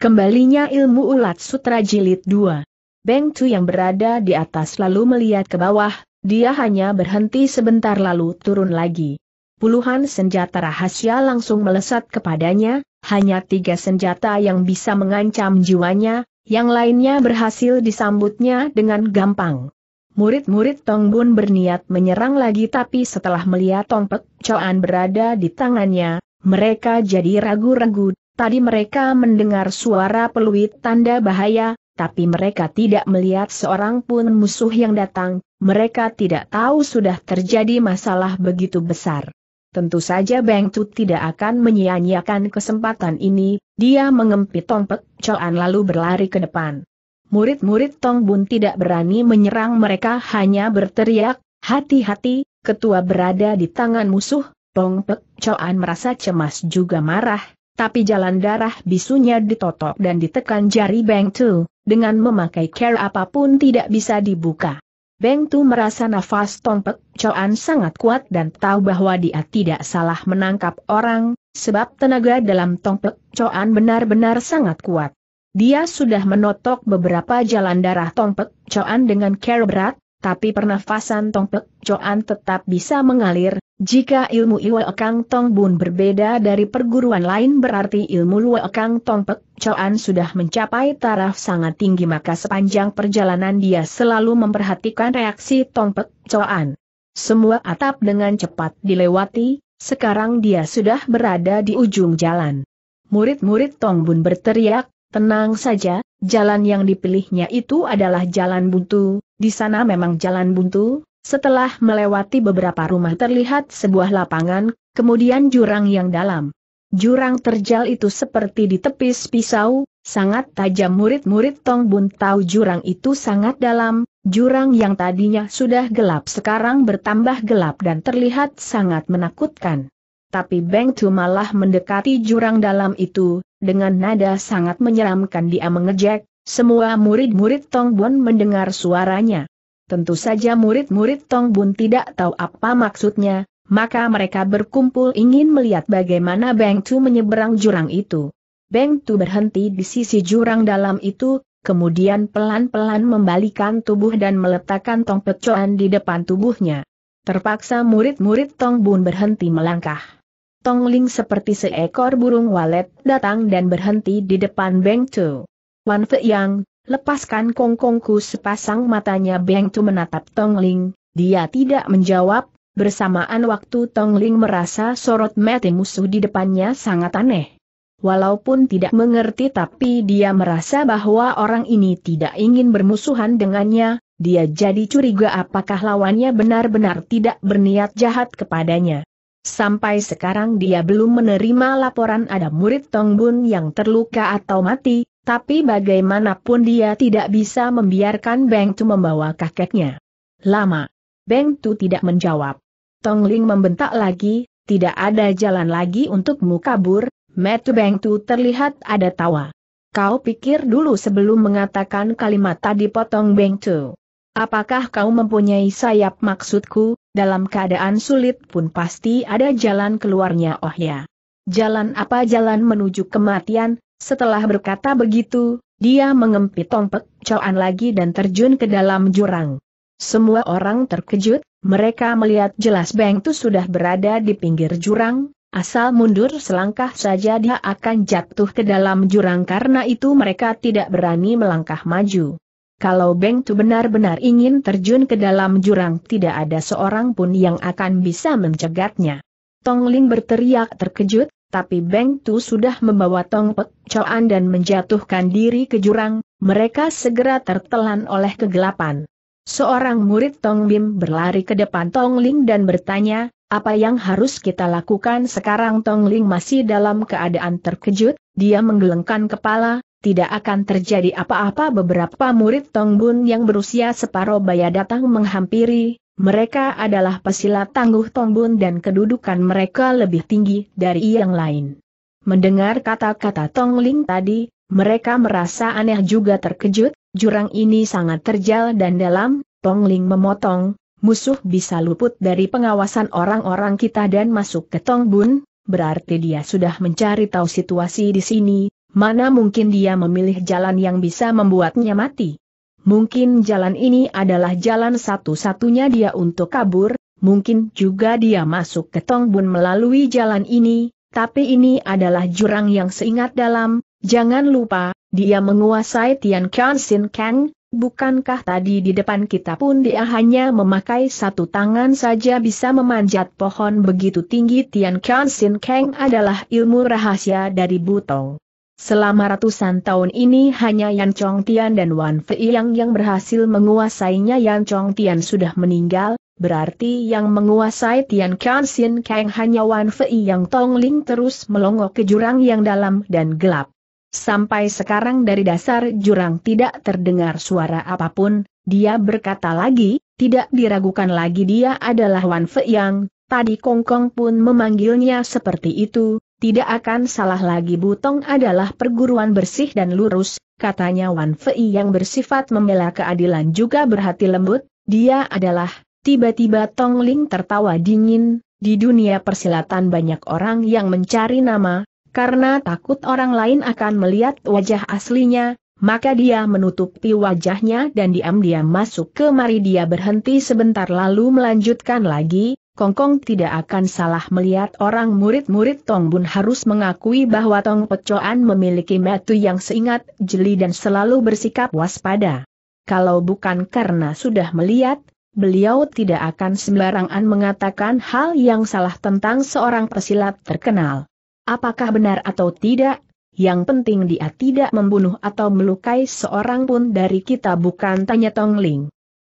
Kembalinya ilmu ulat sutra jilid 2. Beng Tu yang berada di atas lalu melihat ke bawah, dia hanya berhenti sebentar lalu turun lagi. Puluhan senjata rahasia langsung melesat kepadanya, hanya tiga senjata yang bisa mengancam jiwanya, yang lainnya berhasil disambutnya dengan gampang. Murid-murid Tong Bun berniat menyerang lagi tapi setelah melihat Tong Pek Choan berada di tangannya, mereka jadi ragu-ragu, Tadi mereka mendengar suara peluit tanda bahaya, tapi mereka tidak melihat seorang pun musuh yang datang, mereka tidak tahu sudah terjadi masalah begitu besar. Tentu saja Beng Tu tidak akan menyia-nyiakan kesempatan ini, dia mengempit Tong Pek Choan lalu berlari ke depan. Murid-murid Tong Bun tidak berani menyerang mereka hanya berteriak, hati-hati, ketua berada di tangan musuh, Tong Pek Choan merasa cemas juga marah, tapi jalan darah bisunya ditotok dan ditekan jari Beng Tu, dengan memakai care apapun tidak bisa dibuka. Beng Tu merasa nafas Tongpek Coan sangat kuat dan tahu bahwa dia tidak salah menangkap orang, sebab tenaga dalam Tongpek Coan benar-benar sangat kuat. Dia sudah menotok beberapa jalan darah Tongpek Coan dengan care berat, tapi pernafasan Tong Pek Choan tetap bisa mengalir, jika ilmu Iwe Kang Tong Bun berbeda dari perguruan lain berarti ilmu Lue Kang Tong Pek Choan sudah mencapai taraf sangat tinggi maka sepanjang perjalanan dia selalu memperhatikan reaksi Tong Pek Choan. Semua atap dengan cepat dilewati, sekarang dia sudah berada di ujung jalan. Murid-murid Tong Bun berteriak, tenang saja, Jalan yang dipilihnya itu adalah jalan buntu, di sana memang jalan buntu, setelah melewati beberapa rumah terlihat sebuah lapangan, kemudian jurang yang dalam. Jurang terjal itu seperti ditepis pisau, sangat tajam murid-murid Tong Bun tahu jurang itu sangat dalam, jurang yang tadinya sudah gelap sekarang bertambah gelap dan terlihat sangat menakutkan tapi Beng Tu malah mendekati jurang dalam itu, dengan nada sangat menyeramkan dia mengejek, semua murid-murid Tong Bun mendengar suaranya. Tentu saja murid-murid Tong Bun tidak tahu apa maksudnya, maka mereka berkumpul ingin melihat bagaimana Beng Tu menyeberang jurang itu. Beng Tu berhenti di sisi jurang dalam itu, kemudian pelan-pelan membalikan tubuh dan meletakkan tong pecoan di depan tubuhnya. Terpaksa murid-murid Tong Bun berhenti melangkah. Tong Ling seperti seekor burung walet, datang dan berhenti di depan Beng Tu. Wan Fe Yang, lepaskan kongkongku sepasang matanya Beng Tu menatap Tong Ling, dia tidak menjawab, bersamaan waktu Tong Ling merasa sorot mata musuh di depannya sangat aneh. Walaupun tidak mengerti tapi dia merasa bahwa orang ini tidak ingin bermusuhan dengannya, dia jadi curiga apakah lawannya benar-benar tidak berniat jahat kepadanya. Sampai sekarang dia belum menerima laporan ada murid Tong Bun yang terluka atau mati, tapi bagaimanapun dia tidak bisa membiarkan Beng Tu membawa kakeknya. Lama. Beng Tu tidak menjawab. Tong Ling membentak lagi, tidak ada jalan lagi untukmu kabur, Metu Beng Tu terlihat ada tawa. Kau pikir dulu sebelum mengatakan kalimat tadi potong Beng Tu. Apakah kau mempunyai sayap maksudku, dalam keadaan sulit pun pasti ada jalan keluarnya oh ya. Jalan apa jalan menuju kematian, setelah berkata begitu, dia mengempit tongpek coan lagi dan terjun ke dalam jurang. Semua orang terkejut, mereka melihat jelas Beng Tu sudah berada di pinggir jurang, asal mundur selangkah saja dia akan jatuh ke dalam jurang karena itu mereka tidak berani melangkah maju. Kalau Beng Tu benar-benar ingin terjun ke dalam jurang tidak ada seorang pun yang akan bisa mencegatnya. Tong Ling berteriak terkejut, tapi Beng Tu sudah membawa Tong Pek Choan dan menjatuhkan diri ke jurang, mereka segera tertelan oleh kegelapan. Seorang murid Tong Bim berlari ke depan Tong Ling dan bertanya, apa yang harus kita lakukan sekarang Tong Ling masih dalam keadaan terkejut, dia menggelengkan kepala, tidak akan terjadi apa-apa beberapa murid Tongbun yang berusia separoh baya datang menghampiri, mereka adalah pesilat tangguh Tongbun dan kedudukan mereka lebih tinggi dari yang lain. Mendengar kata-kata Tongling tadi, mereka merasa aneh juga terkejut, jurang ini sangat terjal dan dalam, Tongling memotong, musuh bisa luput dari pengawasan orang-orang kita dan masuk ke Tongbun, berarti dia sudah mencari tahu situasi di sini, mana mungkin dia memilih jalan yang bisa membuatnya mati. Mungkin jalan ini adalah jalan satu-satunya dia untuk kabur, mungkin juga dia masuk ke Tongbun melalui jalan ini, tapi ini adalah jurang yang seingat dalam, jangan lupa, dia menguasai Tian Kian Sin Kang, bukankah tadi di depan kita pun dia hanya memakai satu tangan saja bisa memanjat pohon begitu tinggi Tian Kian Sin Kang adalah ilmu rahasia dari Butong. Selama ratusan tahun ini hanya Yan Chong Tian dan Wan Fei yang yang berhasil menguasainya Yan Chong Tian sudah meninggal, berarti yang menguasai Tian Kan Sin Kang hanya Wan Fei yang Tong Ling terus melongok ke jurang yang dalam dan gelap. Sampai sekarang dari dasar jurang tidak terdengar suara apapun, dia berkata lagi, tidak diragukan lagi dia adalah Wan Fei Yang, tadi Kong Kong pun memanggilnya seperti itu, tidak akan salah lagi Butong adalah perguruan bersih dan lurus, katanya Wan Fei yang bersifat membela keadilan juga berhati lembut, dia adalah, tiba-tiba Tong Ling tertawa dingin, di dunia persilatan banyak orang yang mencari nama, karena takut orang lain akan melihat wajah aslinya, maka dia menutupi wajahnya dan diam-diam masuk ke mari. dia berhenti sebentar lalu melanjutkan lagi, Kongkong tidak akan salah melihat orang murid-murid Tong Bun harus mengakui bahwa Tong Pecoan memiliki metu yang seingat, jeli dan selalu bersikap waspada. Kalau bukan karena sudah melihat, beliau tidak akan sembarangan mengatakan hal yang salah tentang seorang pesilat terkenal. Apakah benar atau tidak, yang penting dia tidak membunuh atau melukai seorang pun dari kita bukan tanya Tong Ling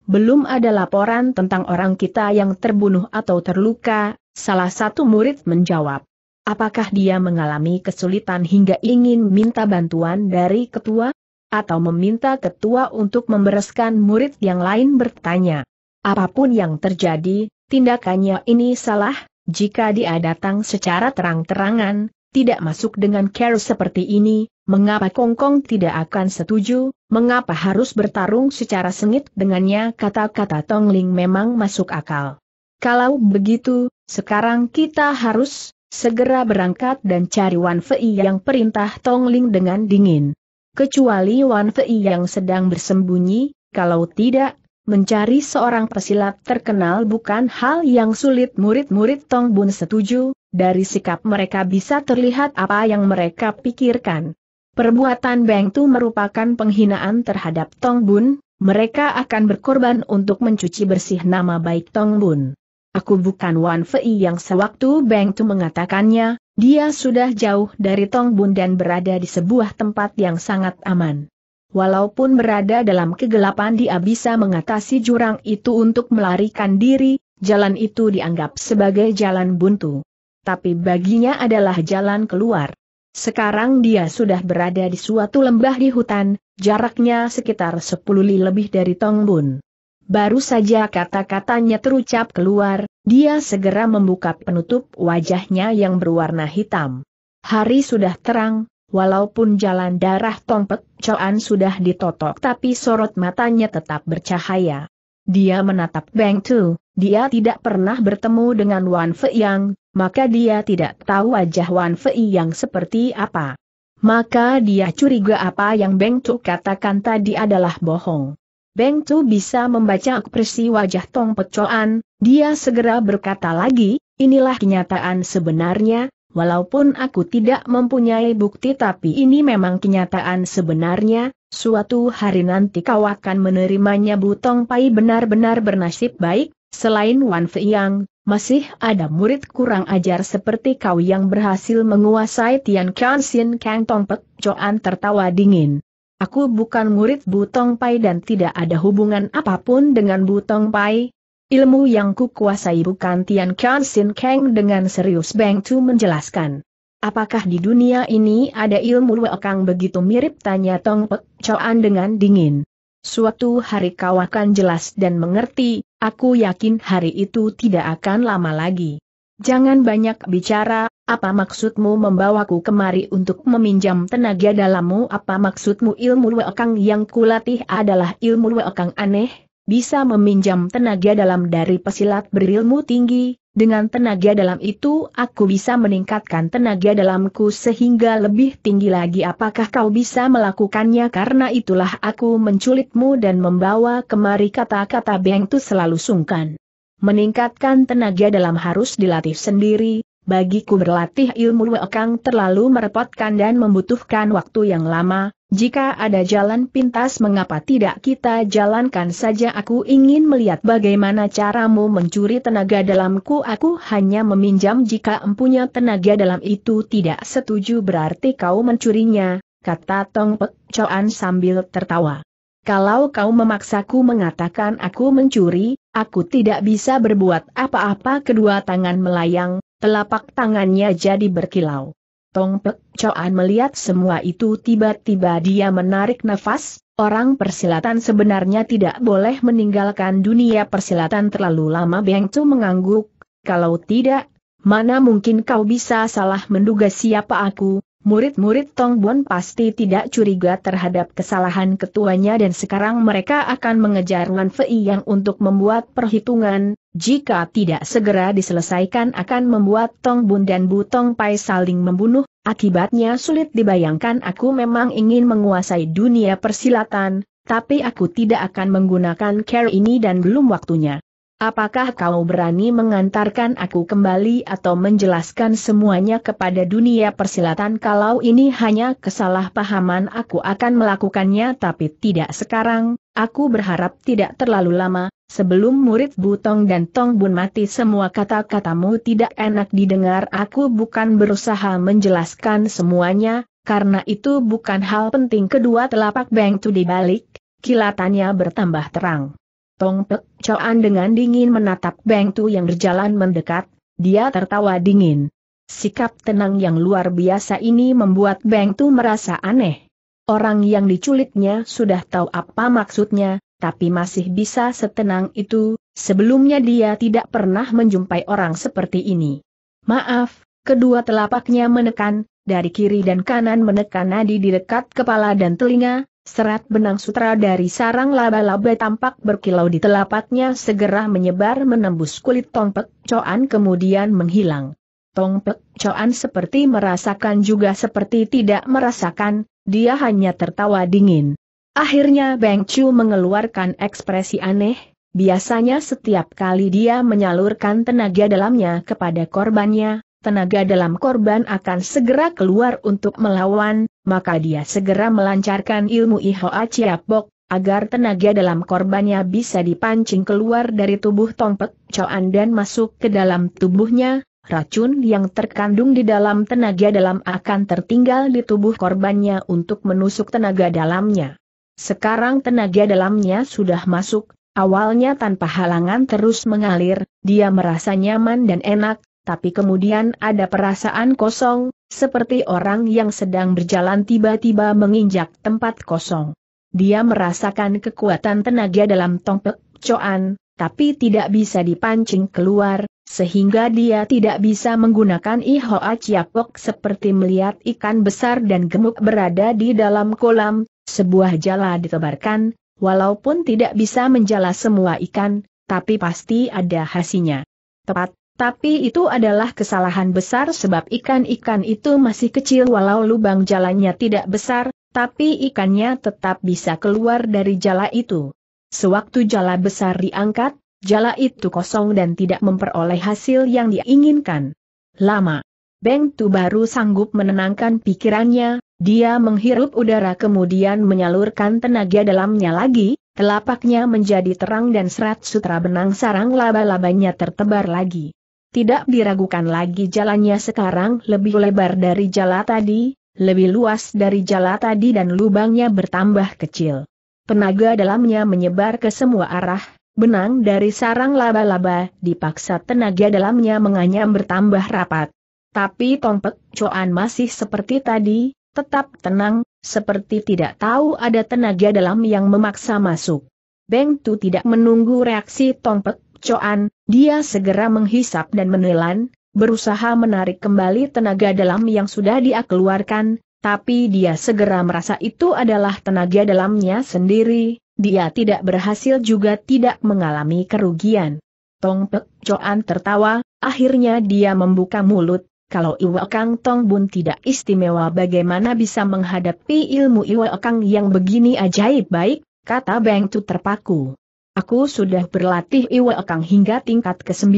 belum ada laporan tentang orang kita yang terbunuh atau terluka, salah satu murid menjawab. Apakah dia mengalami kesulitan hingga ingin minta bantuan dari ketua? Atau meminta ketua untuk membereskan murid yang lain bertanya. Apapun yang terjadi, tindakannya ini salah, jika dia datang secara terang-terangan, tidak masuk dengan care seperti ini, Mengapa Kongkong tidak akan setuju, mengapa harus bertarung secara sengit dengannya kata-kata Tong Ling memang masuk akal. Kalau begitu, sekarang kita harus segera berangkat dan cari Wan Fei yang perintah Tong Ling dengan dingin. Kecuali Wan Fei yang sedang bersembunyi, kalau tidak, mencari seorang pesilat terkenal bukan hal yang sulit murid-murid Tong Bun setuju, dari sikap mereka bisa terlihat apa yang mereka pikirkan. Perbuatan Beng Tu merupakan penghinaan terhadap Tong Bun, mereka akan berkorban untuk mencuci bersih nama baik Tong Bun. Aku bukan Wan Fei yang sewaktu Beng Tu mengatakannya, dia sudah jauh dari Tong Bun dan berada di sebuah tempat yang sangat aman. Walaupun berada dalam kegelapan dia bisa mengatasi jurang itu untuk melarikan diri, jalan itu dianggap sebagai jalan buntu. Tapi baginya adalah jalan keluar. Sekarang dia sudah berada di suatu lembah di hutan, jaraknya sekitar 10 li lebih dari Tongbun. Baru saja kata-katanya terucap keluar, dia segera membuka penutup wajahnya yang berwarna hitam. Hari sudah terang, walaupun jalan darah Tongpek Coan sudah ditotok tapi sorot matanya tetap bercahaya. Dia menatap Beng Tu, dia tidak pernah bertemu dengan Wan Fei Yang, maka dia tidak tahu wajah Wan Fei yang seperti apa. Maka dia curiga apa yang Beng Tu katakan tadi adalah bohong. Beng Tu bisa membaca ekspresi wajah Tong Pecoan, dia segera berkata lagi, inilah kenyataan sebenarnya, Walaupun aku tidak mempunyai bukti tapi ini memang kenyataan sebenarnya, suatu hari nanti kau akan menerimanya Butong Pai benar-benar bernasib baik, selain Wan Fei yang masih ada murid kurang ajar seperti kau yang berhasil menguasai Tian Kansin Kang Tong Pek, Joan tertawa dingin. Aku bukan murid Butong Pai dan tidak ada hubungan apapun dengan Butong Pai. Ilmu yang ku kuasai bukan Tian Kansin Kang dengan serius Beng Tu menjelaskan. Apakah di dunia ini ada ilmu Kang begitu mirip tanya Tong Pek, Joan dengan dingin. Suatu hari kau akan jelas dan mengerti, Aku yakin hari itu tidak akan lama lagi. Jangan banyak bicara, apa maksudmu membawaku kemari untuk meminjam tenaga dalammu? Apa maksudmu ilmu wekang yang kulatih adalah ilmu wekang aneh, bisa meminjam tenaga dalam dari pesilat berilmu tinggi, dengan tenaga dalam itu aku bisa meningkatkan tenaga dalamku sehingga lebih tinggi lagi apakah kau bisa melakukannya karena itulah aku menculikmu dan membawa kemari kata-kata Beng Tu selalu sungkan. Meningkatkan tenaga dalam harus dilatih sendiri, bagiku berlatih ilmu wekang terlalu merepotkan dan membutuhkan waktu yang lama, jika ada jalan pintas mengapa tidak kita jalankan saja aku ingin melihat bagaimana caramu mencuri tenaga dalamku aku hanya meminjam jika empunya tenaga dalam itu tidak setuju berarti kau mencurinya, kata Tong Pek Choan sambil tertawa. Kalau kau memaksaku mengatakan aku mencuri, aku tidak bisa berbuat apa-apa kedua tangan melayang, telapak tangannya jadi berkilau. Tong Pek Choan melihat semua itu tiba-tiba dia menarik nafas, orang persilatan sebenarnya tidak boleh meninggalkan dunia persilatan terlalu lama Beng mengangguk, kalau tidak, mana mungkin kau bisa salah menduga siapa aku, murid-murid Tong Tongbon pasti tidak curiga terhadap kesalahan ketuanya dan sekarang mereka akan mengejar Wan Fei yang untuk membuat perhitungan, jika tidak segera diselesaikan akan membuat Tong Tongbun dan Bu Tong Pai saling membunuh, akibatnya sulit dibayangkan aku memang ingin menguasai dunia persilatan, tapi aku tidak akan menggunakan care ini dan belum waktunya. Apakah kau berani mengantarkan aku kembali atau menjelaskan semuanya kepada dunia persilatan kalau ini hanya kesalahpahaman aku akan melakukannya tapi tidak sekarang, aku berharap tidak terlalu lama, sebelum murid Butong dan Tong Bun mati semua kata-katamu tidak enak didengar aku bukan berusaha menjelaskan semuanya, karena itu bukan hal penting kedua telapak bengtu Tu dibalik, kilatannya bertambah terang. Tong Pek Choan dengan dingin menatap Beng Tu yang berjalan mendekat, dia tertawa dingin. Sikap tenang yang luar biasa ini membuat Beng Tu merasa aneh. Orang yang diculiknya sudah tahu apa maksudnya, tapi masih bisa setenang itu, sebelumnya dia tidak pernah menjumpai orang seperti ini. Maaf, kedua telapaknya menekan, dari kiri dan kanan menekan nadi di dekat kepala dan telinga, Serat benang sutra dari sarang laba-laba tampak berkilau di telapaknya segera menyebar menembus kulit tongpek coan kemudian menghilang. Tongpek coan seperti merasakan juga seperti tidak merasakan, dia hanya tertawa dingin. Akhirnya Beng Chu mengeluarkan ekspresi aneh, biasanya setiap kali dia menyalurkan tenaga dalamnya kepada korbannya, tenaga dalam korban akan segera keluar untuk melawan, maka dia segera melancarkan ilmu Iho Aciapok, agar tenaga dalam korbannya bisa dipancing keluar dari tubuh Tongpek Coan dan masuk ke dalam tubuhnya, racun yang terkandung di dalam tenaga dalam akan tertinggal di tubuh korbannya untuk menusuk tenaga dalamnya. Sekarang tenaga dalamnya sudah masuk, awalnya tanpa halangan terus mengalir, dia merasa nyaman dan enak, tapi kemudian ada perasaan kosong, seperti orang yang sedang berjalan tiba-tiba menginjak tempat kosong. Dia merasakan kekuatan tenaga dalam tongpek coan, tapi tidak bisa dipancing keluar, sehingga dia tidak bisa menggunakan ihoa ciapok seperti melihat ikan besar dan gemuk berada di dalam kolam, sebuah jala ditebarkan, walaupun tidak bisa menjala semua ikan, tapi pasti ada hasilnya. Tepat tapi itu adalah kesalahan besar sebab ikan-ikan itu masih kecil walau lubang jalannya tidak besar, tapi ikannya tetap bisa keluar dari jala itu. Sewaktu jala besar diangkat, jala itu kosong dan tidak memperoleh hasil yang diinginkan. Lama. Beng Tu baru sanggup menenangkan pikirannya, dia menghirup udara kemudian menyalurkan tenaga dalamnya lagi, telapaknya menjadi terang dan serat sutra benang sarang laba-labanya tertebar lagi. Tidak diragukan lagi jalannya sekarang lebih lebar dari jala tadi, lebih luas dari jala tadi dan lubangnya bertambah kecil. Tenaga dalamnya menyebar ke semua arah, benang dari sarang laba-laba dipaksa tenaga dalamnya menganyam bertambah rapat. Tapi Tongpek Coan masih seperti tadi, tetap tenang, seperti tidak tahu ada tenaga dalam yang memaksa masuk. Beng Tu tidak menunggu reaksi Tongpek Coan, dia segera menghisap dan menelan, berusaha menarik kembali tenaga dalam yang sudah dia keluarkan, tapi dia segera merasa itu adalah tenaga dalamnya sendiri, dia tidak berhasil juga tidak mengalami kerugian. Tong Pek Coan tertawa, akhirnya dia membuka mulut, kalau Iwa Kang Tong Bun tidak istimewa bagaimana bisa menghadapi ilmu Iwa Kang yang begini ajaib baik, kata Beng Tu terpaku. Aku sudah berlatih Iwa Kang hingga tingkat ke-9,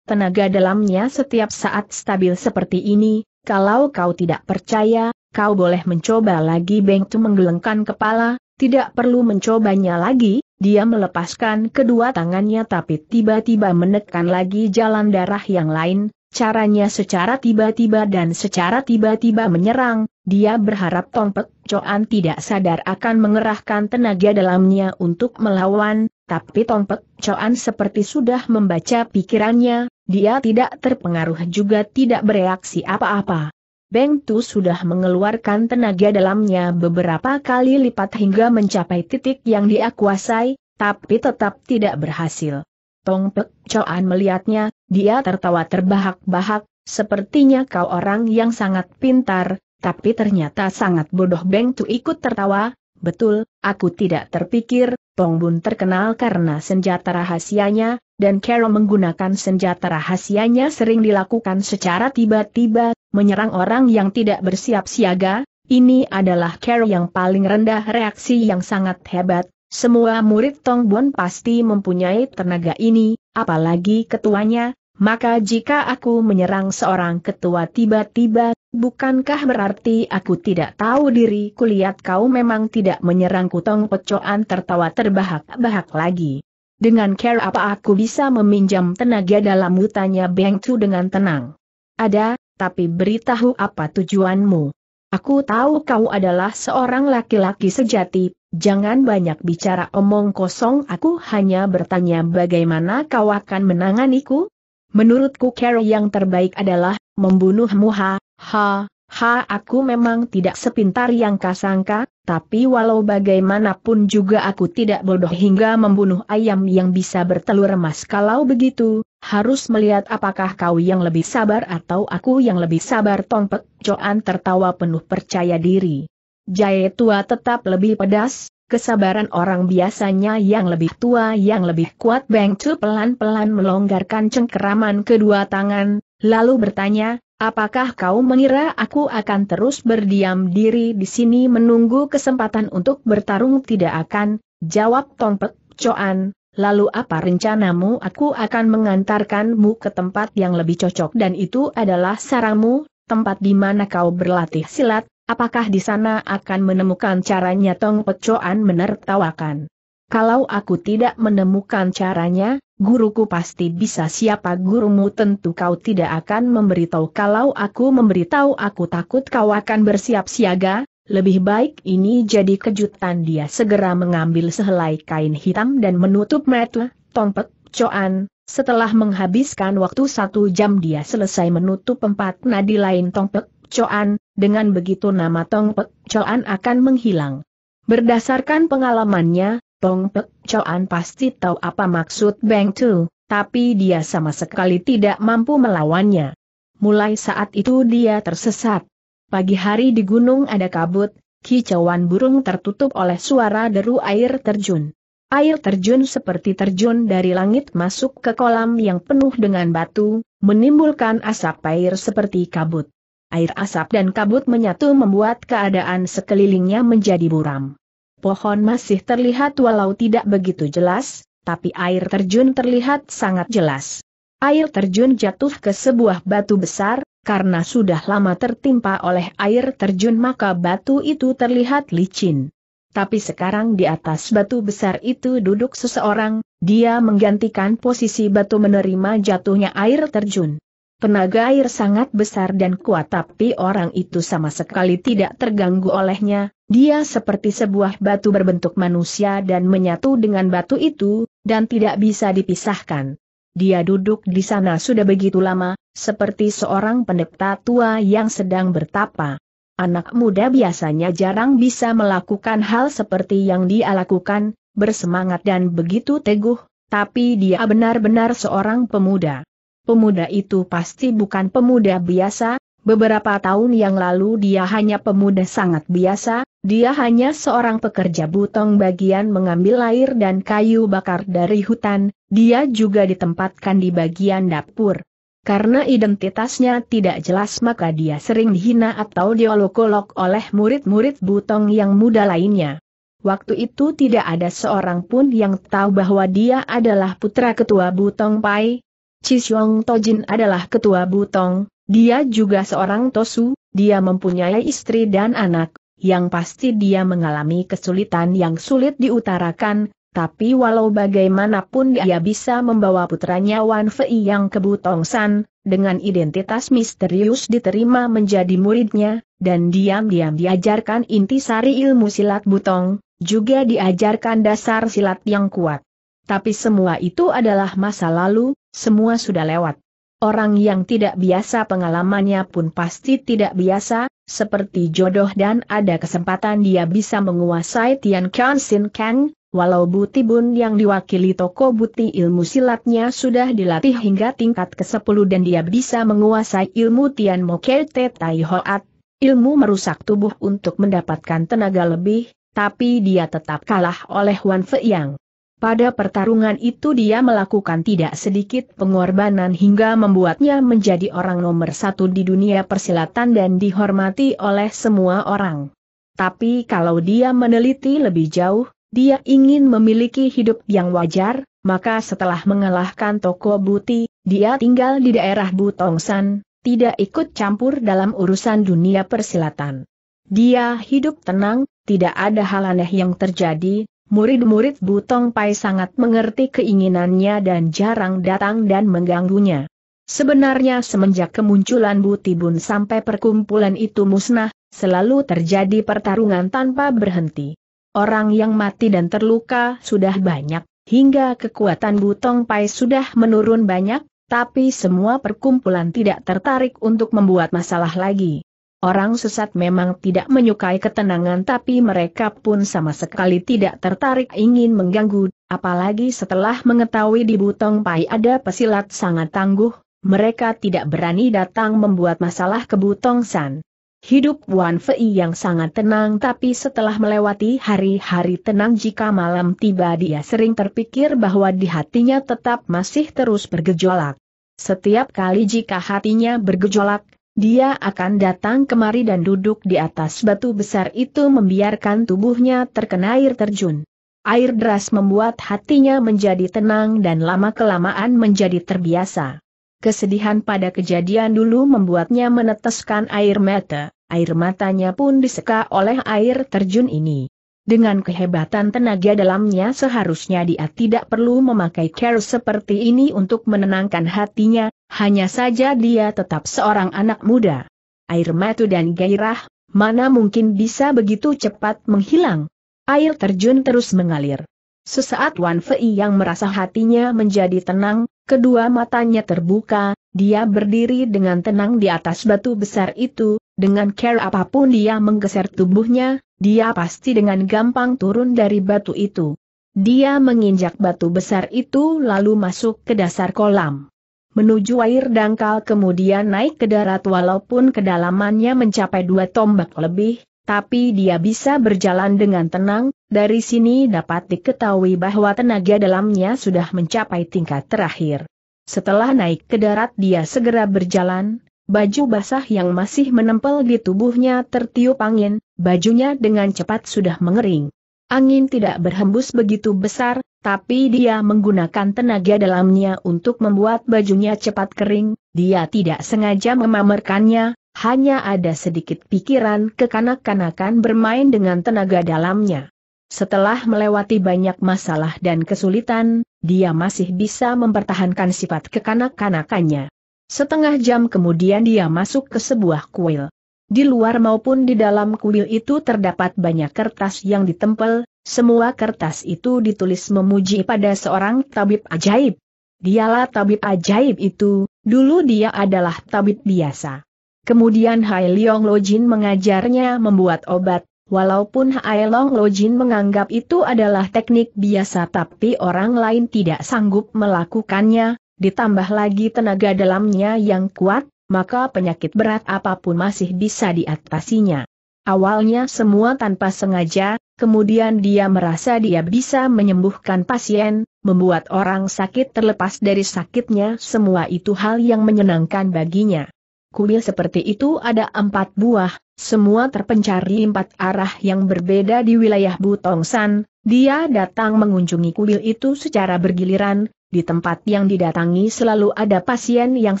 tenaga dalamnya setiap saat stabil seperti ini, kalau kau tidak percaya, kau boleh mencoba lagi Beng Tu menggelengkan kepala, tidak perlu mencobanya lagi, dia melepaskan kedua tangannya tapi tiba-tiba menekan lagi jalan darah yang lain, caranya secara tiba-tiba dan secara tiba-tiba menyerang, dia berharap Tong Pek Coan tidak sadar akan mengerahkan tenaga dalamnya untuk melawan, tapi Tong Tompek Coan seperti sudah membaca pikirannya, dia tidak terpengaruh juga tidak bereaksi apa-apa. Beng Tu sudah mengeluarkan tenaga dalamnya beberapa kali lipat hingga mencapai titik yang dia kuasai, tapi tetap tidak berhasil. Tong Pek Coan melihatnya, dia tertawa terbahak-bahak, sepertinya kau orang yang sangat pintar, tapi ternyata sangat bodoh Beng Tu ikut tertawa, Betul, aku tidak terpikir, Tong Bun terkenal karena senjata rahasianya, dan Carol menggunakan senjata rahasianya sering dilakukan secara tiba-tiba, menyerang orang yang tidak bersiap siaga, ini adalah Carol yang paling rendah reaksi yang sangat hebat, semua murid Tong Bun pasti mempunyai tenaga ini, apalagi ketuanya, maka jika aku menyerang seorang ketua tiba-tiba, Bukankah berarti aku tidak tahu diri? Kulihat kau memang tidak menyerang Kutong. Pecoan tertawa terbahak-bahak lagi. Dengan care apa aku bisa meminjam tenaga dalam tanya Beng Chu dengan tenang. Ada, tapi beritahu apa tujuanmu. Aku tahu kau adalah seorang laki-laki sejati, jangan banyak bicara omong kosong aku hanya bertanya bagaimana kau akan menanganiku? Menurutku care yang terbaik adalah membunuhmu ha, Ha, ha aku memang tidak sepintar yang kasangka, tapi walau bagaimanapun juga aku tidak bodoh hingga membunuh ayam yang bisa bertelur emas kalau begitu, harus melihat apakah kau yang lebih sabar atau aku yang lebih sabar tongpek, Coan tertawa penuh percaya diri. Jae tua tetap lebih pedas, kesabaran orang biasanya yang lebih tua yang lebih kuat Beng Chu pelan-pelan melonggarkan cengkeraman kedua tangan, lalu bertanya, Apakah kau mengira aku akan terus berdiam diri di sini menunggu kesempatan untuk bertarung tidak akan, jawab Tongpek Coan, lalu apa rencanamu aku akan mengantarkanmu ke tempat yang lebih cocok dan itu adalah sarangmu, tempat di mana kau berlatih silat, apakah di sana akan menemukan caranya Tongpek Coan menertawakan. Kalau aku tidak menemukan caranya, guruku pasti bisa siapa gurumu tentu kau tidak akan memberitahu kalau aku memberitahu aku takut kau akan bersiap siaga, lebih baik ini jadi kejutan dia segera mengambil sehelai kain hitam dan menutup mata, tompek, coan, setelah menghabiskan waktu satu jam dia selesai menutup empat nadi lain tompek, coan, dengan begitu nama tongpet, coan akan menghilang. Berdasarkan pengalamannya, Tong Pek Choan pasti tahu apa maksud Beng Tu, tapi dia sama sekali tidak mampu melawannya. Mulai saat itu dia tersesat. Pagi hari di gunung ada kabut, kicauan burung tertutup oleh suara deru air terjun. Air terjun seperti terjun dari langit masuk ke kolam yang penuh dengan batu, menimbulkan asap air seperti kabut. Air asap dan kabut menyatu membuat keadaan sekelilingnya menjadi buram pohon masih terlihat walau tidak begitu jelas, tapi air terjun terlihat sangat jelas. Air terjun jatuh ke sebuah batu besar, karena sudah lama tertimpa oleh air terjun maka batu itu terlihat licin. Tapi sekarang di atas batu besar itu duduk seseorang, dia menggantikan posisi batu menerima jatuhnya air terjun. Tenaga air sangat besar dan kuat tapi orang itu sama sekali tidak terganggu olehnya, dia seperti sebuah batu berbentuk manusia dan menyatu dengan batu itu, dan tidak bisa dipisahkan. Dia duduk di sana sudah begitu lama, seperti seorang pendeta tua yang sedang bertapa. Anak muda biasanya jarang bisa melakukan hal seperti yang dia lakukan, bersemangat dan begitu teguh, tapi dia benar-benar seorang pemuda pemuda itu pasti bukan pemuda biasa, beberapa tahun yang lalu dia hanya pemuda sangat biasa, dia hanya seorang pekerja butong bagian mengambil air dan kayu bakar dari hutan, dia juga ditempatkan di bagian dapur. Karena identitasnya tidak jelas maka dia sering dihina atau diolok-olok oleh murid-murid butong yang muda lainnya. Waktu itu tidak ada seorang pun yang tahu bahwa dia adalah putra ketua butong Pai, Chisuang Tojin adalah ketua Butong, dia juga seorang Tosu, dia mempunyai istri dan anak, yang pasti dia mengalami kesulitan yang sulit diutarakan, tapi walau bagaimanapun dia bisa membawa putranya Wan Fei yang ke Butong San, dengan identitas misterius diterima menjadi muridnya, dan diam-diam diajarkan inti sari ilmu silat Butong, juga diajarkan dasar silat yang kuat. Tapi semua itu adalah masa lalu, semua sudah lewat. Orang yang tidak biasa pengalamannya pun pasti tidak biasa, seperti jodoh dan ada kesempatan dia bisa menguasai Tian Kian Sin Kang, walau Buti Bun yang diwakili toko Buti ilmu silatnya sudah dilatih hingga tingkat ke-10 dan dia bisa menguasai ilmu Tian Mo Kerte Tai Hoat, ilmu merusak tubuh untuk mendapatkan tenaga lebih, tapi dia tetap kalah oleh Wan Fei Yang. Pada pertarungan itu dia melakukan tidak sedikit pengorbanan hingga membuatnya menjadi orang nomor satu di dunia persilatan dan dihormati oleh semua orang. Tapi kalau dia meneliti lebih jauh, dia ingin memiliki hidup yang wajar, maka setelah mengalahkan toko Buti, dia tinggal di daerah Butongsan, tidak ikut campur dalam urusan dunia persilatan. Dia hidup tenang, tidak ada hal aneh yang terjadi, murid-murid Butong Pai sangat mengerti keinginannya dan jarang datang dan mengganggunya. Sebenarnya semenjak kemunculan Butibun sampai perkumpulan itu musnah, selalu terjadi pertarungan tanpa berhenti. Orang yang mati dan terluka sudah banyak, hingga kekuatan Butong Pai sudah menurun banyak, tapi semua perkumpulan tidak tertarik untuk membuat masalah lagi. Orang sesat memang tidak menyukai ketenangan tapi mereka pun sama sekali tidak tertarik ingin mengganggu, apalagi setelah mengetahui di Butong Pai ada pesilat sangat tangguh, mereka tidak berani datang membuat masalah ke Butong San. Hidup Wan Fei yang sangat tenang tapi setelah melewati hari-hari tenang jika malam tiba dia sering terpikir bahwa di hatinya tetap masih terus bergejolak. Setiap kali jika hatinya bergejolak, dia akan datang kemari dan duduk di atas batu besar itu membiarkan tubuhnya terkena air terjun. Air deras membuat hatinya menjadi tenang dan lama-kelamaan menjadi terbiasa. Kesedihan pada kejadian dulu membuatnya meneteskan air mata, air matanya pun diseka oleh air terjun ini. Dengan kehebatan tenaga dalamnya seharusnya dia tidak perlu memakai care seperti ini untuk menenangkan hatinya, hanya saja dia tetap seorang anak muda. Air mata dan gairah, mana mungkin bisa begitu cepat menghilang. Air terjun terus mengalir. Sesaat Wan Fei yang merasa hatinya menjadi tenang, kedua matanya terbuka, dia berdiri dengan tenang di atas batu besar itu, dengan care apapun dia menggeser tubuhnya, dia pasti dengan gampang turun dari batu itu. Dia menginjak batu besar itu lalu masuk ke dasar kolam. Menuju air dangkal kemudian naik ke darat walaupun kedalamannya mencapai dua tombak lebih, tapi dia bisa berjalan dengan tenang, dari sini dapat diketahui bahwa tenaga dalamnya sudah mencapai tingkat terakhir. Setelah naik ke darat dia segera berjalan, Baju basah yang masih menempel di tubuhnya tertiup angin, bajunya dengan cepat sudah mengering. Angin tidak berhembus begitu besar, tapi dia menggunakan tenaga dalamnya untuk membuat bajunya cepat kering, dia tidak sengaja memamerkannya, hanya ada sedikit pikiran kekanak-kanakan bermain dengan tenaga dalamnya. Setelah melewati banyak masalah dan kesulitan, dia masih bisa mempertahankan sifat kekanak-kanakannya. Setengah jam kemudian dia masuk ke sebuah kuil. Di luar maupun di dalam kuil itu terdapat banyak kertas yang ditempel, semua kertas itu ditulis memuji pada seorang tabib ajaib. Dialah tabib ajaib itu, dulu dia adalah tabib biasa. Kemudian Hai Leong Lojin mengajarnya membuat obat, walaupun Hai Leong Lojin menganggap itu adalah teknik biasa tapi orang lain tidak sanggup melakukannya, ditambah lagi tenaga dalamnya yang kuat, maka penyakit berat apapun masih bisa diatasinya. Awalnya semua tanpa sengaja, kemudian dia merasa dia bisa menyembuhkan pasien, membuat orang sakit terlepas dari sakitnya semua itu hal yang menyenangkan baginya. Kuil seperti itu ada empat buah, semua terpencari empat arah yang berbeda di wilayah Butongsan, dia datang mengunjungi kuil itu secara bergiliran, di tempat yang didatangi selalu ada pasien yang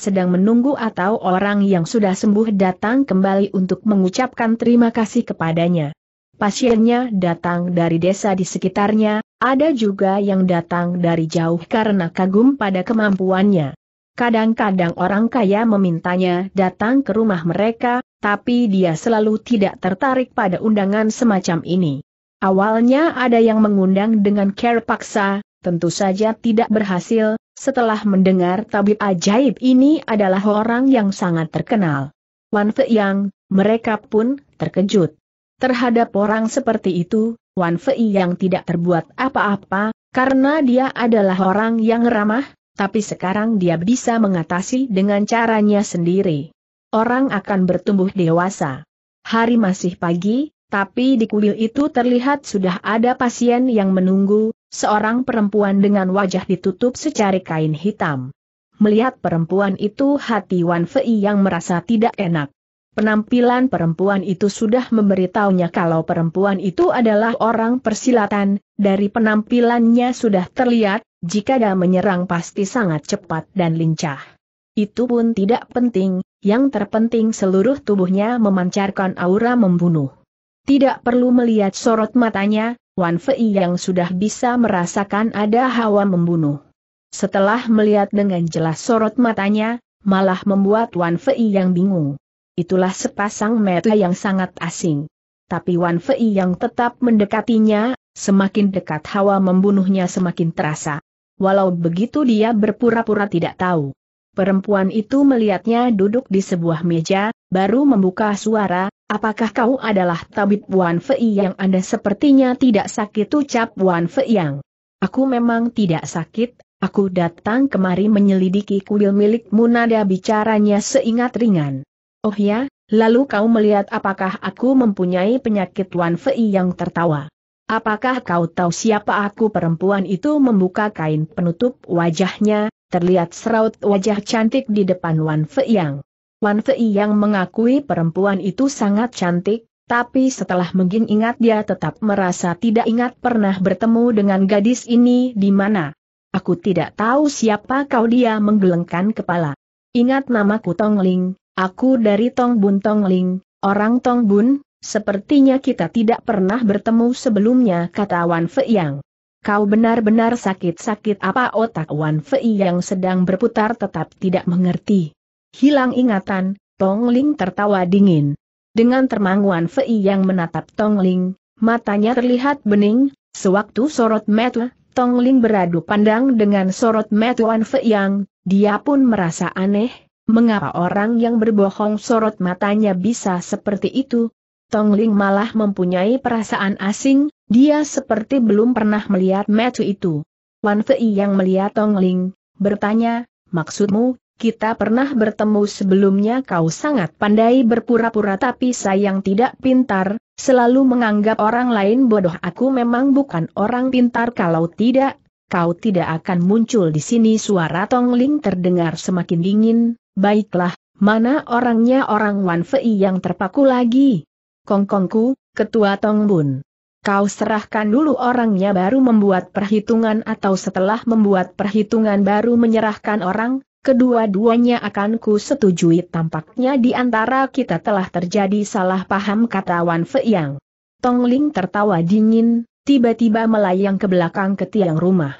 sedang menunggu atau orang yang sudah sembuh datang kembali untuk mengucapkan terima kasih kepadanya. Pasiennya datang dari desa di sekitarnya, ada juga yang datang dari jauh karena kagum pada kemampuannya. Kadang-kadang orang kaya memintanya datang ke rumah mereka, tapi dia selalu tidak tertarik pada undangan semacam ini. Awalnya ada yang mengundang dengan care paksa, tentu saja tidak berhasil, setelah mendengar tabib ajaib ini adalah orang yang sangat terkenal. Wan yang mereka pun terkejut. Terhadap orang seperti itu, Wan yang tidak terbuat apa-apa, karena dia adalah orang yang ramah, tapi sekarang dia bisa mengatasi dengan caranya sendiri. Orang akan bertumbuh dewasa. Hari masih pagi, tapi di kuil itu terlihat sudah ada pasien yang menunggu, Seorang perempuan dengan wajah ditutup secara kain hitam. Melihat perempuan itu hati Wan Fei yang merasa tidak enak. Penampilan perempuan itu sudah memberitahunya kalau perempuan itu adalah orang persilatan, dari penampilannya sudah terlihat, jika dia menyerang pasti sangat cepat dan lincah. Itu pun tidak penting, yang terpenting seluruh tubuhnya memancarkan aura membunuh. Tidak perlu melihat sorot matanya, Wan Fei yang sudah bisa merasakan ada hawa membunuh. Setelah melihat dengan jelas sorot matanya, malah membuat Wan Fei yang bingung. Itulah sepasang mata yang sangat asing. Tapi Wan Fei yang tetap mendekatinya, semakin dekat hawa membunuhnya semakin terasa. Walau begitu dia berpura-pura tidak tahu. Perempuan itu melihatnya duduk di sebuah meja, baru membuka suara, apakah kau adalah tabib Wan Fei yang Anda sepertinya tidak sakit ucap Wan Fei yang. Aku memang tidak sakit, aku datang kemari menyelidiki kuil milik Munada bicaranya seingat ringan. Oh ya, lalu kau melihat apakah aku mempunyai penyakit Wan Fei yang tertawa. Apakah kau tahu siapa aku perempuan itu membuka kain penutup wajahnya, terlihat seraut wajah cantik di depan Wan Fei Yang. Wan Fei yang mengakui perempuan itu sangat cantik, tapi setelah mungkin ingat dia tetap merasa tidak ingat pernah bertemu dengan gadis ini di mana. Aku tidak tahu siapa kau dia menggelengkan kepala. Ingat namaku Tong Ling, aku dari Tong Bun Ling, orang Tong Bun, sepertinya kita tidak pernah bertemu sebelumnya kata Wan Fei yang. Kau benar-benar sakit-sakit apa otak Wan Fei yang sedang berputar tetap tidak mengerti. Hilang ingatan, Tong Ling tertawa dingin. Dengan termanguan Fei yang menatap Tong Ling, matanya terlihat bening, sewaktu sorot metu, Tong Ling beradu pandang dengan sorot metu Wan Fei yang, dia pun merasa aneh, mengapa orang yang berbohong sorot matanya bisa seperti itu? Tong Ling malah mempunyai perasaan asing, dia seperti belum pernah melihat metu itu. Wan Fei yang melihat Tong Ling, bertanya, maksudmu, kita pernah bertemu sebelumnya kau sangat pandai berpura-pura tapi sayang tidak pintar, selalu menganggap orang lain bodoh aku memang bukan orang pintar kalau tidak, kau tidak akan muncul di sini suara Tong Ling terdengar semakin dingin, baiklah, mana orangnya orang Wan Fei yang terpaku lagi? Kongkongku, Ketua Tong Tongbun. Kau serahkan dulu orangnya baru membuat perhitungan atau setelah membuat perhitungan baru menyerahkan orang, Kedua-duanya akan ku setujui tampaknya di antara kita telah terjadi salah paham kata Wan Yang. Tong Ling tertawa dingin, tiba-tiba melayang ke belakang ke tiang rumah.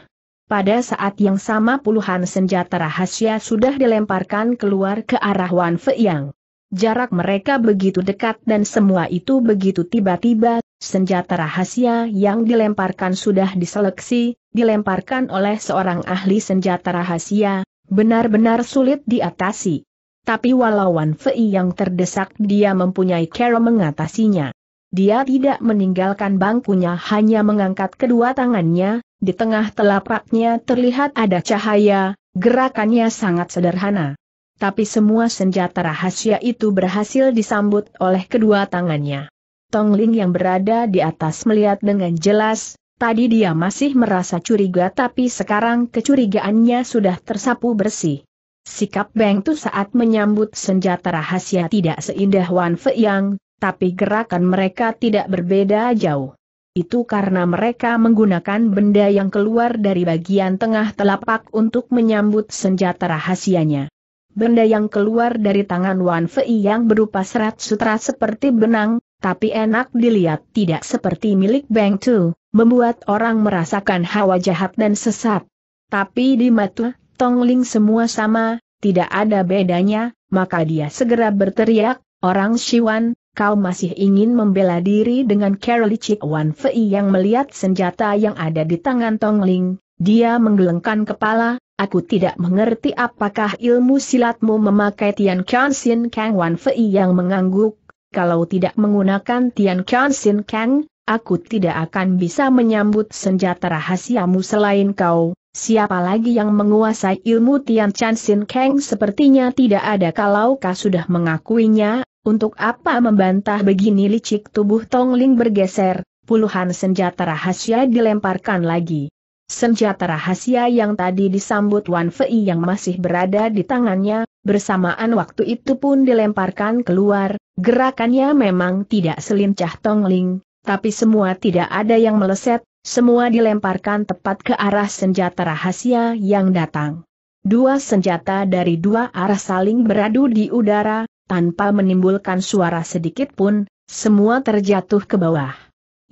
Pada saat yang sama puluhan senjata rahasia sudah dilemparkan keluar ke arah Wan Yang. Jarak mereka begitu dekat dan semua itu begitu tiba-tiba, senjata rahasia yang dilemparkan sudah diseleksi, dilemparkan oleh seorang ahli senjata rahasia, benar-benar sulit diatasi. Tapi Wan Fei yang terdesak dia mempunyai cara mengatasinya. Dia tidak meninggalkan bangkunya hanya mengangkat kedua tangannya, di tengah telapaknya terlihat ada cahaya, gerakannya sangat sederhana. Tapi semua senjata rahasia itu berhasil disambut oleh kedua tangannya. Tong Ling yang berada di atas melihat dengan jelas, Tadi dia masih merasa curiga tapi sekarang kecurigaannya sudah tersapu bersih. Sikap Beng Tu saat menyambut senjata rahasia tidak seindah Wan Fei Yang, tapi gerakan mereka tidak berbeda jauh. Itu karena mereka menggunakan benda yang keluar dari bagian tengah telapak untuk menyambut senjata rahasianya. Benda yang keluar dari tangan Wan Fei yang berupa serat sutra seperti benang, tapi enak dilihat tidak seperti milik Beng Tu, membuat orang merasakan hawa jahat dan sesat. Tapi di mata Tong Ling semua sama, tidak ada bedanya, maka dia segera berteriak, orang Siwan, kau masih ingin membela diri dengan Carol Chik Wan Fei yang melihat senjata yang ada di tangan Tong Ling, dia menggelengkan kepala, aku tidak mengerti apakah ilmu silatmu memakai Tian Kian Sin Kang Wan Fei yang mengangguk, kalau tidak menggunakan Tian Kian Sin Kang, aku tidak akan bisa menyambut senjata rahasiamu selain kau. Siapa lagi yang menguasai ilmu Tian Chan Sin Kang sepertinya tidak ada kalau kau sudah mengakuinya, untuk apa membantah begini licik tubuh Tong Ling bergeser, puluhan senjata rahasia dilemparkan lagi. Senjata rahasia yang tadi disambut Wan Fei yang masih berada di tangannya, bersamaan waktu itu pun dilemparkan keluar, gerakannya memang tidak selincah tongling, tapi semua tidak ada yang meleset, semua dilemparkan tepat ke arah senjata rahasia yang datang. Dua senjata dari dua arah saling beradu di udara, tanpa menimbulkan suara sedikit pun, semua terjatuh ke bawah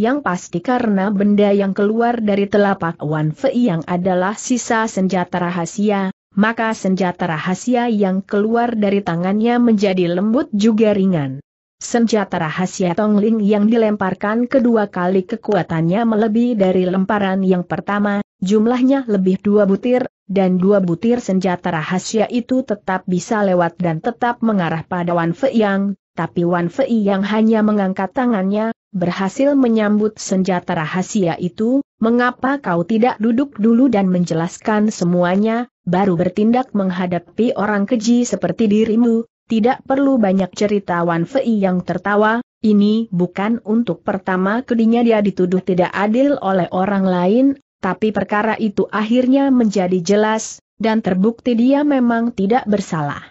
yang pasti karena benda yang keluar dari telapak Wan Fei yang adalah sisa senjata rahasia, maka senjata rahasia yang keluar dari tangannya menjadi lembut juga ringan. Senjata rahasia Tong Ling yang dilemparkan kedua kali kekuatannya melebihi dari lemparan yang pertama, jumlahnya lebih dua butir, dan dua butir senjata rahasia itu tetap bisa lewat dan tetap mengarah pada Wan Fei Yang, tapi Wan Fei Yang hanya mengangkat tangannya, berhasil menyambut senjata rahasia itu, mengapa kau tidak duduk dulu dan menjelaskan semuanya, baru bertindak menghadapi orang keji seperti dirimu, tidak perlu banyak cerita Wan Fei yang tertawa, ini bukan untuk pertama kedinya dia dituduh tidak adil oleh orang lain, tapi perkara itu akhirnya menjadi jelas, dan terbukti dia memang tidak bersalah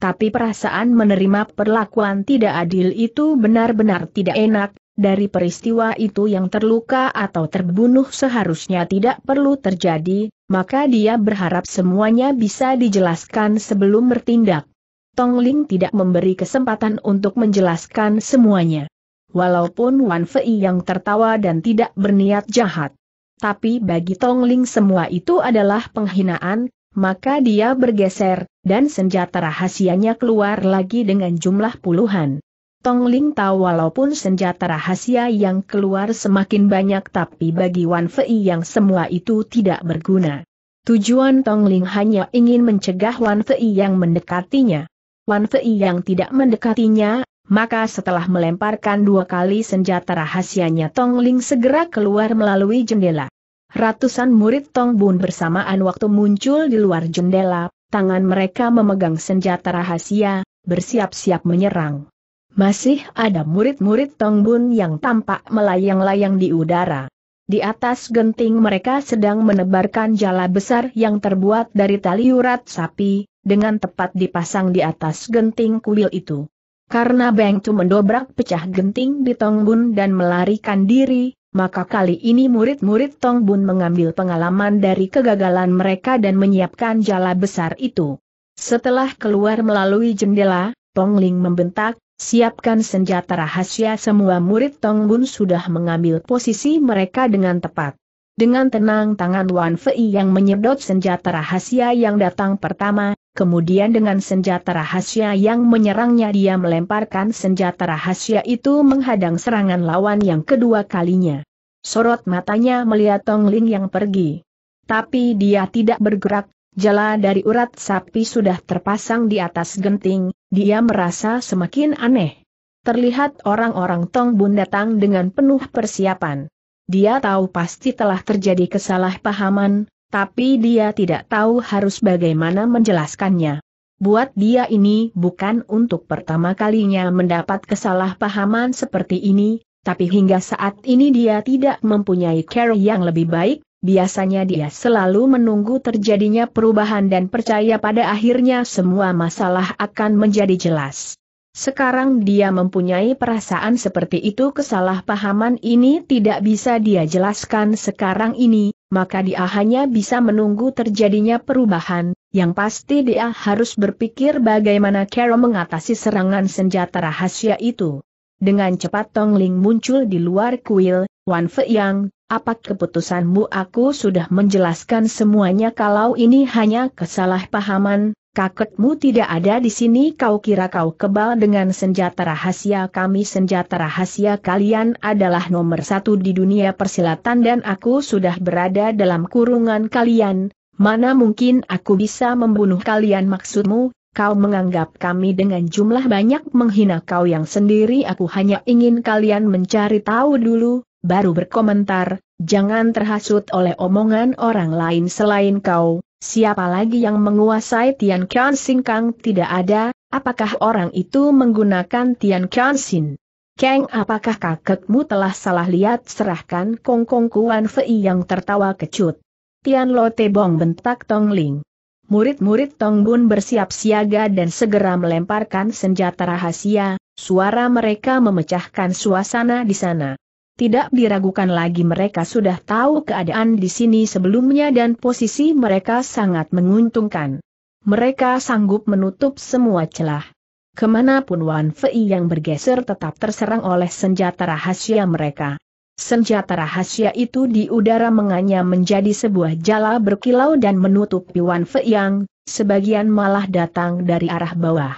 tapi perasaan menerima perlakuan tidak adil itu benar-benar tidak enak, dari peristiwa itu yang terluka atau terbunuh seharusnya tidak perlu terjadi, maka dia berharap semuanya bisa dijelaskan sebelum bertindak. Tong Ling tidak memberi kesempatan untuk menjelaskan semuanya. Walaupun Wan Fei yang tertawa dan tidak berniat jahat. Tapi bagi Tong Ling semua itu adalah penghinaan, maka dia bergeser, dan senjata rahasianya keluar lagi dengan jumlah puluhan. Tong Ling tahu walaupun senjata rahasia yang keluar semakin banyak tapi bagi Wan Fei yang semua itu tidak berguna. Tujuan Tong Ling hanya ingin mencegah Wan Fei yang mendekatinya. Wan Fei yang tidak mendekatinya, maka setelah melemparkan dua kali senjata rahasianya Tong Ling segera keluar melalui jendela. Ratusan murid Tong Bun bersamaan waktu muncul di luar jendela, tangan mereka memegang senjata rahasia, bersiap-siap menyerang. Masih ada murid-murid Tong yang tampak melayang-layang di udara. Di atas genting mereka sedang menebarkan jala besar yang terbuat dari tali urat sapi, dengan tepat dipasang di atas genting kuil itu. Karena Beng mendobrak pecah genting di Tong dan melarikan diri, maka kali ini murid-murid Tong mengambil pengalaman dari kegagalan mereka dan menyiapkan jala besar itu. Setelah keluar melalui jendela, Tongling membentak, Siapkan senjata rahasia semua murid Tong Bun sudah mengambil posisi mereka dengan tepat. Dengan tenang tangan Wan Fei yang menyedot senjata rahasia yang datang pertama, kemudian dengan senjata rahasia yang menyerangnya dia melemparkan senjata rahasia itu menghadang serangan lawan yang kedua kalinya. Sorot matanya melihat Tong Ling yang pergi. Tapi dia tidak bergerak, jala dari urat sapi sudah terpasang di atas genting, dia merasa semakin aneh. Terlihat orang-orang Tong Bun datang dengan penuh persiapan. Dia tahu pasti telah terjadi kesalahpahaman, tapi dia tidak tahu harus bagaimana menjelaskannya. Buat dia ini bukan untuk pertama kalinya mendapat kesalahpahaman seperti ini, tapi hingga saat ini dia tidak mempunyai care yang lebih baik, biasanya dia selalu menunggu terjadinya perubahan dan percaya pada akhirnya semua masalah akan menjadi jelas. Sekarang dia mempunyai perasaan seperti itu kesalahpahaman ini tidak bisa dia jelaskan sekarang ini, maka dia hanya bisa menunggu terjadinya perubahan, yang pasti dia harus berpikir bagaimana Carol mengatasi serangan senjata rahasia itu. Dengan cepat Tong Ling muncul di luar kuil, Wan Fei Yang, apa keputusanmu aku sudah menjelaskan semuanya kalau ini hanya kesalahpahaman, kakekmu tidak ada di sini kau kira kau kebal dengan senjata rahasia kami senjata rahasia kalian adalah nomor satu di dunia persilatan dan aku sudah berada dalam kurungan kalian, mana mungkin aku bisa membunuh kalian maksudmu, kau menganggap kami dengan jumlah banyak menghina kau yang sendiri aku hanya ingin kalian mencari tahu dulu, baru berkomentar, jangan terhasut oleh omongan orang lain selain kau, siapa lagi yang menguasai Tian Kian Sing Kang tidak ada, apakah orang itu menggunakan Tian Kian Sing? Kang apakah kakekmu telah salah lihat serahkan Kong Kong Kuan Fei yang tertawa kecut? Tian Lo Tebong bentak Tong Ling. Murid-murid Tong Bun bersiap siaga dan segera melemparkan senjata rahasia, suara mereka memecahkan suasana di sana tidak diragukan lagi mereka sudah tahu keadaan di sini sebelumnya dan posisi mereka sangat menguntungkan. Mereka sanggup menutup semua celah. Kemanapun Wan Fei yang bergeser tetap terserang oleh senjata rahasia mereka. Senjata rahasia itu di udara menganyam menjadi sebuah jala berkilau dan menutupi Wan Fei yang, sebagian malah datang dari arah bawah.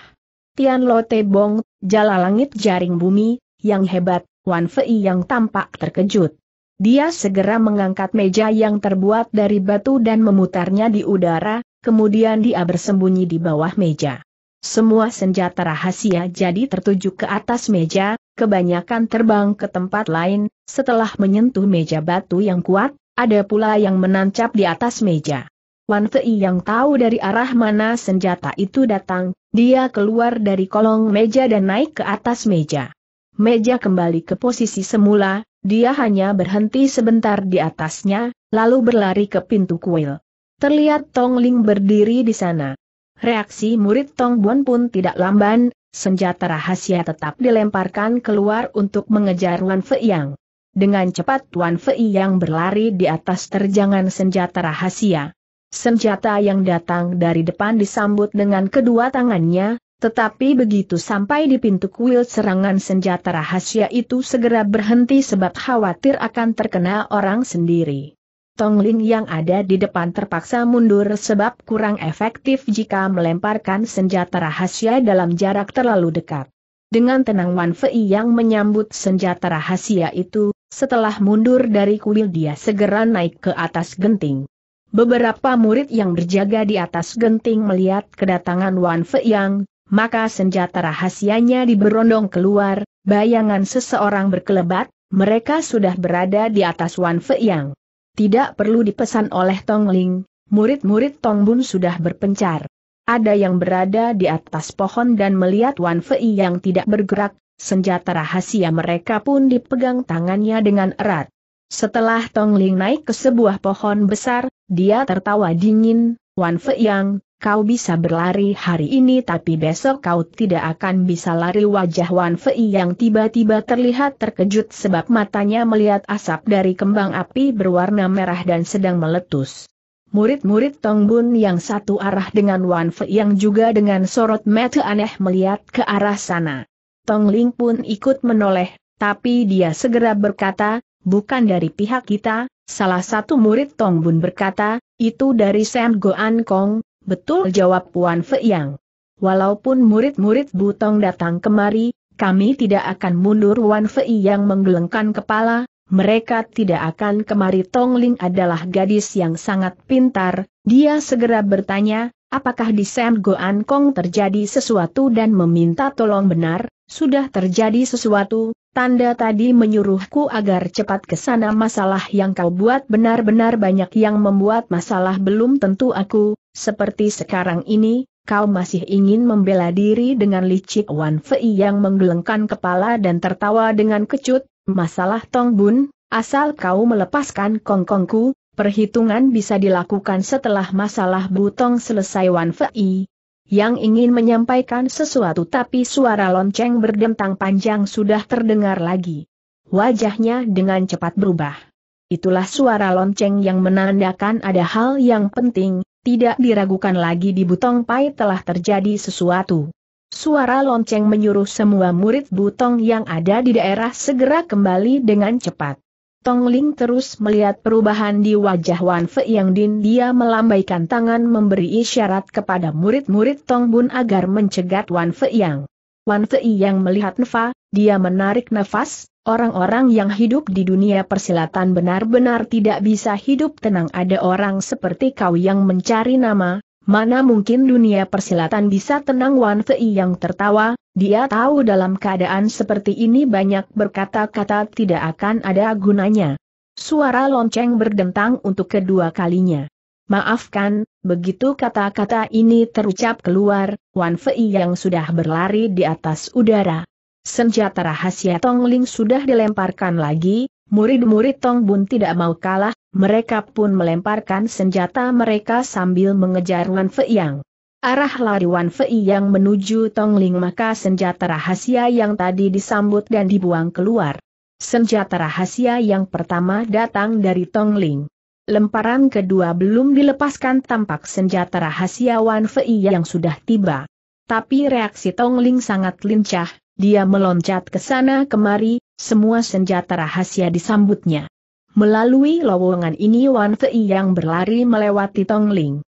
Tian Lo Bong, jala langit jaring bumi, yang hebat, Wan Fei yang tampak terkejut. Dia segera mengangkat meja yang terbuat dari batu dan memutarnya di udara, kemudian dia bersembunyi di bawah meja. Semua senjata rahasia jadi tertuju ke atas meja, kebanyakan terbang ke tempat lain, setelah menyentuh meja batu yang kuat, ada pula yang menancap di atas meja. Wan Fei yang tahu dari arah mana senjata itu datang, dia keluar dari kolong meja dan naik ke atas meja meja kembali ke posisi semula, dia hanya berhenti sebentar di atasnya, lalu berlari ke pintu kuil. Terlihat Tong Ling berdiri di sana. Reaksi murid Tong Buan pun tidak lamban, senjata rahasia tetap dilemparkan keluar untuk mengejar Wan Fei Yang. Dengan cepat Wan Fei Yang berlari di atas terjangan senjata rahasia. Senjata yang datang dari depan disambut dengan kedua tangannya, tetapi begitu sampai di pintu kuil serangan senjata rahasia itu segera berhenti sebab khawatir akan terkena orang sendiri. Tong Tongling yang ada di depan terpaksa mundur sebab kurang efektif jika melemparkan senjata rahasia dalam jarak terlalu dekat. Dengan tenang Wan Fei yang menyambut senjata rahasia itu, setelah mundur dari kuil dia segera naik ke atas genting. Beberapa murid yang berjaga di atas genting melihat kedatangan Wan Fei yang, maka senjata rahasianya diberondong keluar, bayangan seseorang berkelebat, mereka sudah berada di atas Wan Fei Yang. Tidak perlu dipesan oleh Tong Ling, murid-murid Tong Bun sudah berpencar. Ada yang berada di atas pohon dan melihat Wan Fei yang tidak bergerak, senjata rahasia mereka pun dipegang tangannya dengan erat. Setelah Tong Ling naik ke sebuah pohon besar, dia tertawa dingin, Wan Fei Yang, kau bisa berlari hari ini tapi besok kau tidak akan bisa lari wajah Wan Fei yang tiba-tiba terlihat terkejut sebab matanya melihat asap dari kembang api berwarna merah dan sedang meletus. Murid-murid Tong Bun yang satu arah dengan Wan Fei yang juga dengan sorot mata aneh melihat ke arah sana. Tong Ling pun ikut menoleh, tapi dia segera berkata, bukan dari pihak kita, salah satu murid Tong Bun berkata, itu dari Sam Goan Kong, Betul jawab Puan yang. Walaupun murid-murid Butong datang kemari, kami tidak akan mundur Wan Fei yang menggelengkan kepala, mereka tidak akan kemari Tong Ling adalah gadis yang sangat pintar, dia segera bertanya, apakah di Sam Goan Kong terjadi sesuatu dan meminta tolong benar, sudah terjadi sesuatu, Tanda tadi menyuruhku agar cepat ke sana masalah yang kau buat benar-benar banyak yang membuat masalah belum tentu aku, seperti sekarang ini, kau masih ingin membela diri dengan licik Wan Fei yang menggelengkan kepala dan tertawa dengan kecut, masalah Tong Bun, asal kau melepaskan kongkongku, perhitungan bisa dilakukan setelah masalah Butong selesai Wan Fei, yang ingin menyampaikan sesuatu tapi suara lonceng berdentang panjang sudah terdengar lagi. Wajahnya dengan cepat berubah. Itulah suara lonceng yang menandakan ada hal yang penting, tidak diragukan lagi di Butong Pai telah terjadi sesuatu. Suara lonceng menyuruh semua murid Butong yang ada di daerah segera kembali dengan cepat. Tong Ling terus melihat perubahan di wajah Wan Fei Yang Din dia melambaikan tangan memberi isyarat kepada murid-murid Tong Bun agar mencegat Wan Fei Yang. Wan Fei Yang melihat Nefa, dia menarik nafas, orang-orang yang hidup di dunia persilatan benar-benar tidak bisa hidup tenang ada orang seperti kau yang mencari nama, mana mungkin dunia persilatan bisa tenang Wan Fei Yang tertawa, dia tahu dalam keadaan seperti ini banyak berkata-kata tidak akan ada gunanya. Suara lonceng berdentang untuk kedua kalinya. Maafkan, begitu kata-kata ini terucap keluar, Wan Fei yang sudah berlari di atas udara. Senjata rahasia Tong Ling sudah dilemparkan lagi, murid-murid Tong Bun tidak mau kalah, mereka pun melemparkan senjata mereka sambil mengejar Wan Fei yang. Arah lari Wan Fei yang menuju Tongling maka senjata rahasia yang tadi disambut dan dibuang keluar. Senjata rahasia yang pertama datang dari Tongling. Lemparan kedua belum dilepaskan tampak senjata rahasia Wan Fei yang sudah tiba. Tapi reaksi Tongling sangat lincah, dia meloncat ke sana kemari, semua senjata rahasia disambutnya. Melalui lowongan ini Wan Fei yang berlari melewati Tongling.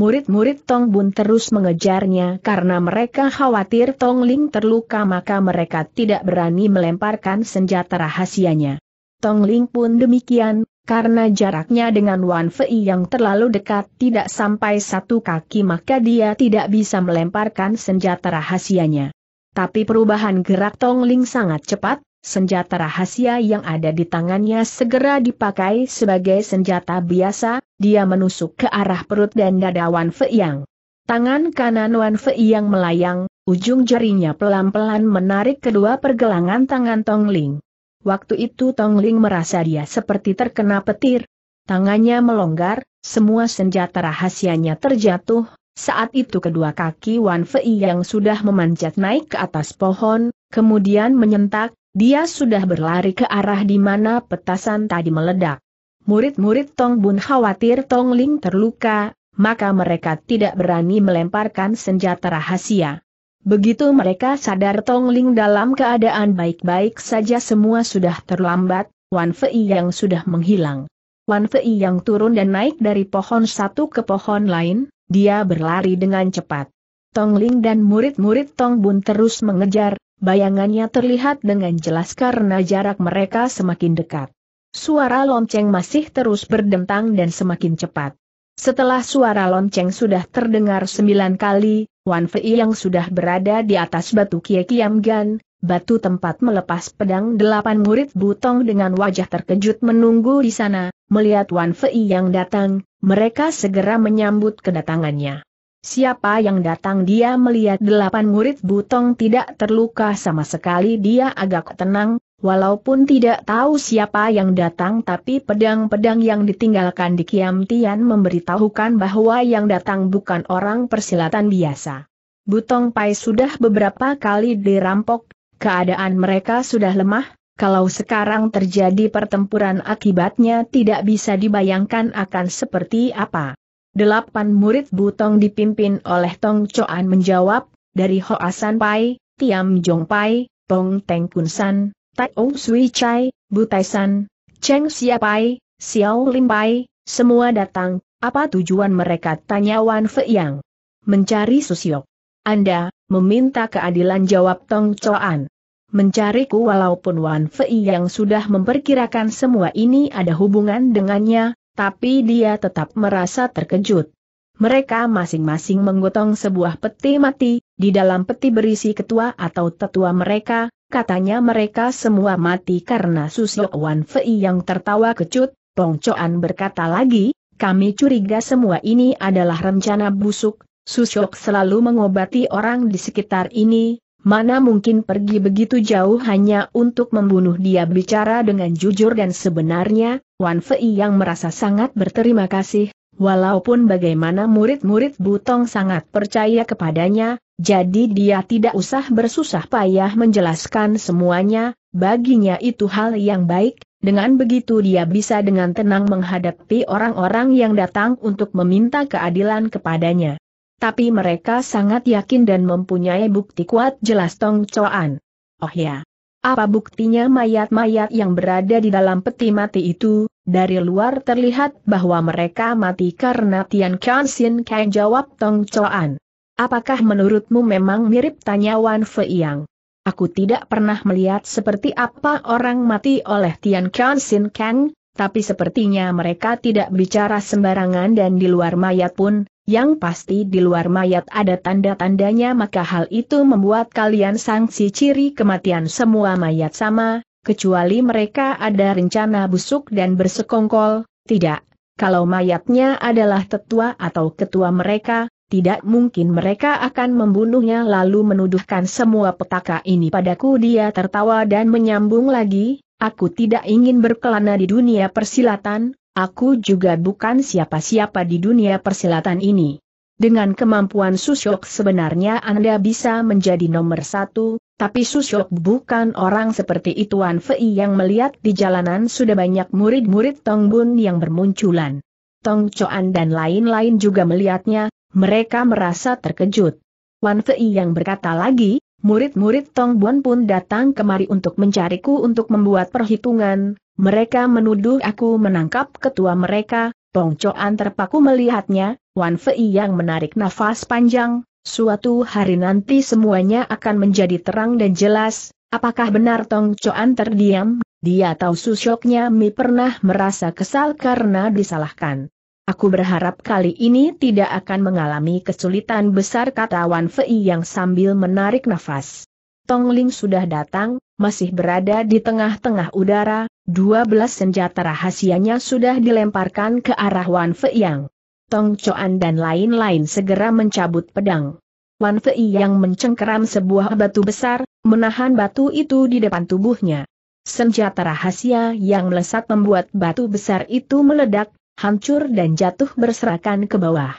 Murid-murid Tong Bun terus mengejarnya karena mereka khawatir Tong Ling terluka maka mereka tidak berani melemparkan senjata rahasianya. Tong Ling pun demikian, karena jaraknya dengan Wan Fei yang terlalu dekat tidak sampai satu kaki maka dia tidak bisa melemparkan senjata rahasianya. Tapi perubahan gerak Tong Ling sangat cepat, senjata rahasia yang ada di tangannya segera dipakai sebagai senjata biasa, dia menusuk ke arah perut dan dada Wan Feiyang. Tangan kanan Wan Feiyang melayang, ujung jarinya pelan-pelan menarik kedua pergelangan tangan Tong Ling. Waktu itu Tong Ling merasa dia seperti terkena petir. Tangannya melonggar, semua senjata rahasianya terjatuh, saat itu kedua kaki Wan Fei yang sudah memanjat naik ke atas pohon, kemudian menyentak, dia sudah berlari ke arah di mana petasan tadi meledak. Murid-murid Tong Bun khawatir Tong Ling terluka, maka mereka tidak berani melemparkan senjata rahasia. Begitu mereka sadar Tong Ling dalam keadaan baik-baik saja semua sudah terlambat, Wan Fei yang sudah menghilang. Wan Fei yang turun dan naik dari pohon satu ke pohon lain, dia berlari dengan cepat. Tong Ling dan murid-murid Tong Bun terus mengejar, bayangannya terlihat dengan jelas karena jarak mereka semakin dekat. Suara lonceng masih terus berdentang dan semakin cepat. Setelah suara lonceng sudah terdengar sembilan kali, Wan Fei yang sudah berada di atas batu Kie Kiam Gan, batu tempat melepas pedang delapan murid butong dengan wajah terkejut menunggu di sana, melihat Wan Fei yang datang, mereka segera menyambut kedatangannya. Siapa yang datang dia melihat delapan murid butong tidak terluka sama sekali dia agak tenang, Walaupun tidak tahu siapa yang datang tapi pedang-pedang yang ditinggalkan di Kiam Tian memberitahukan bahwa yang datang bukan orang persilatan biasa. Butong Pai sudah beberapa kali dirampok, keadaan mereka sudah lemah, kalau sekarang terjadi pertempuran akibatnya tidak bisa dibayangkan akan seperti apa. Delapan murid Butong dipimpin oleh Tong Choan menjawab, dari Hoasan Pai, Tiam Jong Pai, Tong Teng Kun San, Tai Ong Sui Chai, Bu San, Cheng Siapai, Xiao Limpai, semua datang, apa tujuan mereka tanya Wan Feiyang? Mencari Susiok. Anda, meminta keadilan jawab Tong Choan. Mencariku walaupun Wan Fei Yang sudah memperkirakan semua ini ada hubungan dengannya, tapi dia tetap merasa terkejut. Mereka masing-masing menggotong sebuah peti mati, di dalam peti berisi ketua atau tetua mereka, Katanya mereka semua mati karena Susuk Wan Fei yang tertawa kecut, Pong Choan berkata lagi, kami curiga semua ini adalah rencana busuk, Susuk selalu mengobati orang di sekitar ini, mana mungkin pergi begitu jauh hanya untuk membunuh dia bicara dengan jujur dan sebenarnya, Wan Fei yang merasa sangat berterima kasih, walaupun bagaimana murid-murid Butong sangat percaya kepadanya, jadi dia tidak usah bersusah payah menjelaskan semuanya, baginya itu hal yang baik, dengan begitu dia bisa dengan tenang menghadapi orang-orang yang datang untuk meminta keadilan kepadanya. Tapi mereka sangat yakin dan mempunyai bukti kuat jelas Tong Choan. Oh ya, apa buktinya mayat-mayat yang berada di dalam peti mati itu, dari luar terlihat bahwa mereka mati karena Tian Xin Kang jawab Tong Choan. Apakah menurutmu memang mirip tanya Wan Feiyang? Aku tidak pernah melihat seperti apa orang mati oleh Tian Xin Kang, tapi sepertinya mereka tidak bicara sembarangan dan di luar mayat pun, yang pasti di luar mayat ada tanda-tandanya maka hal itu membuat kalian sangsi ciri kematian semua mayat sama, kecuali mereka ada rencana busuk dan bersekongkol, tidak. Kalau mayatnya adalah tetua atau ketua mereka, tidak mungkin mereka akan membunuhnya lalu menuduhkan semua petaka ini padaku dia tertawa dan menyambung lagi, aku tidak ingin berkelana di dunia persilatan, aku juga bukan siapa-siapa di dunia persilatan ini. Dengan kemampuan Susyok sebenarnya Anda bisa menjadi nomor satu, tapi Susyok bukan orang seperti itu. Wan Fei yang melihat di jalanan sudah banyak murid-murid Tong Bun yang bermunculan. Tong Choan dan lain-lain juga melihatnya, mereka merasa terkejut. Wan Fei yang berkata lagi, murid-murid Tong Bun pun datang kemari untuk mencariku untuk membuat perhitungan, mereka menuduh aku menangkap ketua mereka, Tong Choan terpaku melihatnya, Wan Fei yang menarik nafas panjang, Suatu hari nanti semuanya akan menjadi terang dan jelas, apakah benar Tong Coan terdiam, dia tahu susoknya Mi pernah merasa kesal karena disalahkan. Aku berharap kali ini tidak akan mengalami kesulitan besar kata Wan Fei yang sambil menarik nafas. Tong Ling sudah datang, masih berada di tengah-tengah udara, 12 senjata rahasianya sudah dilemparkan ke arah Wan Fei yang. Tong Choan dan lain-lain segera mencabut pedang. Wan Fei yang mencengkeram sebuah batu besar, menahan batu itu di depan tubuhnya. Senjata rahasia yang melesat membuat batu besar itu meledak, hancur dan jatuh berserakan ke bawah.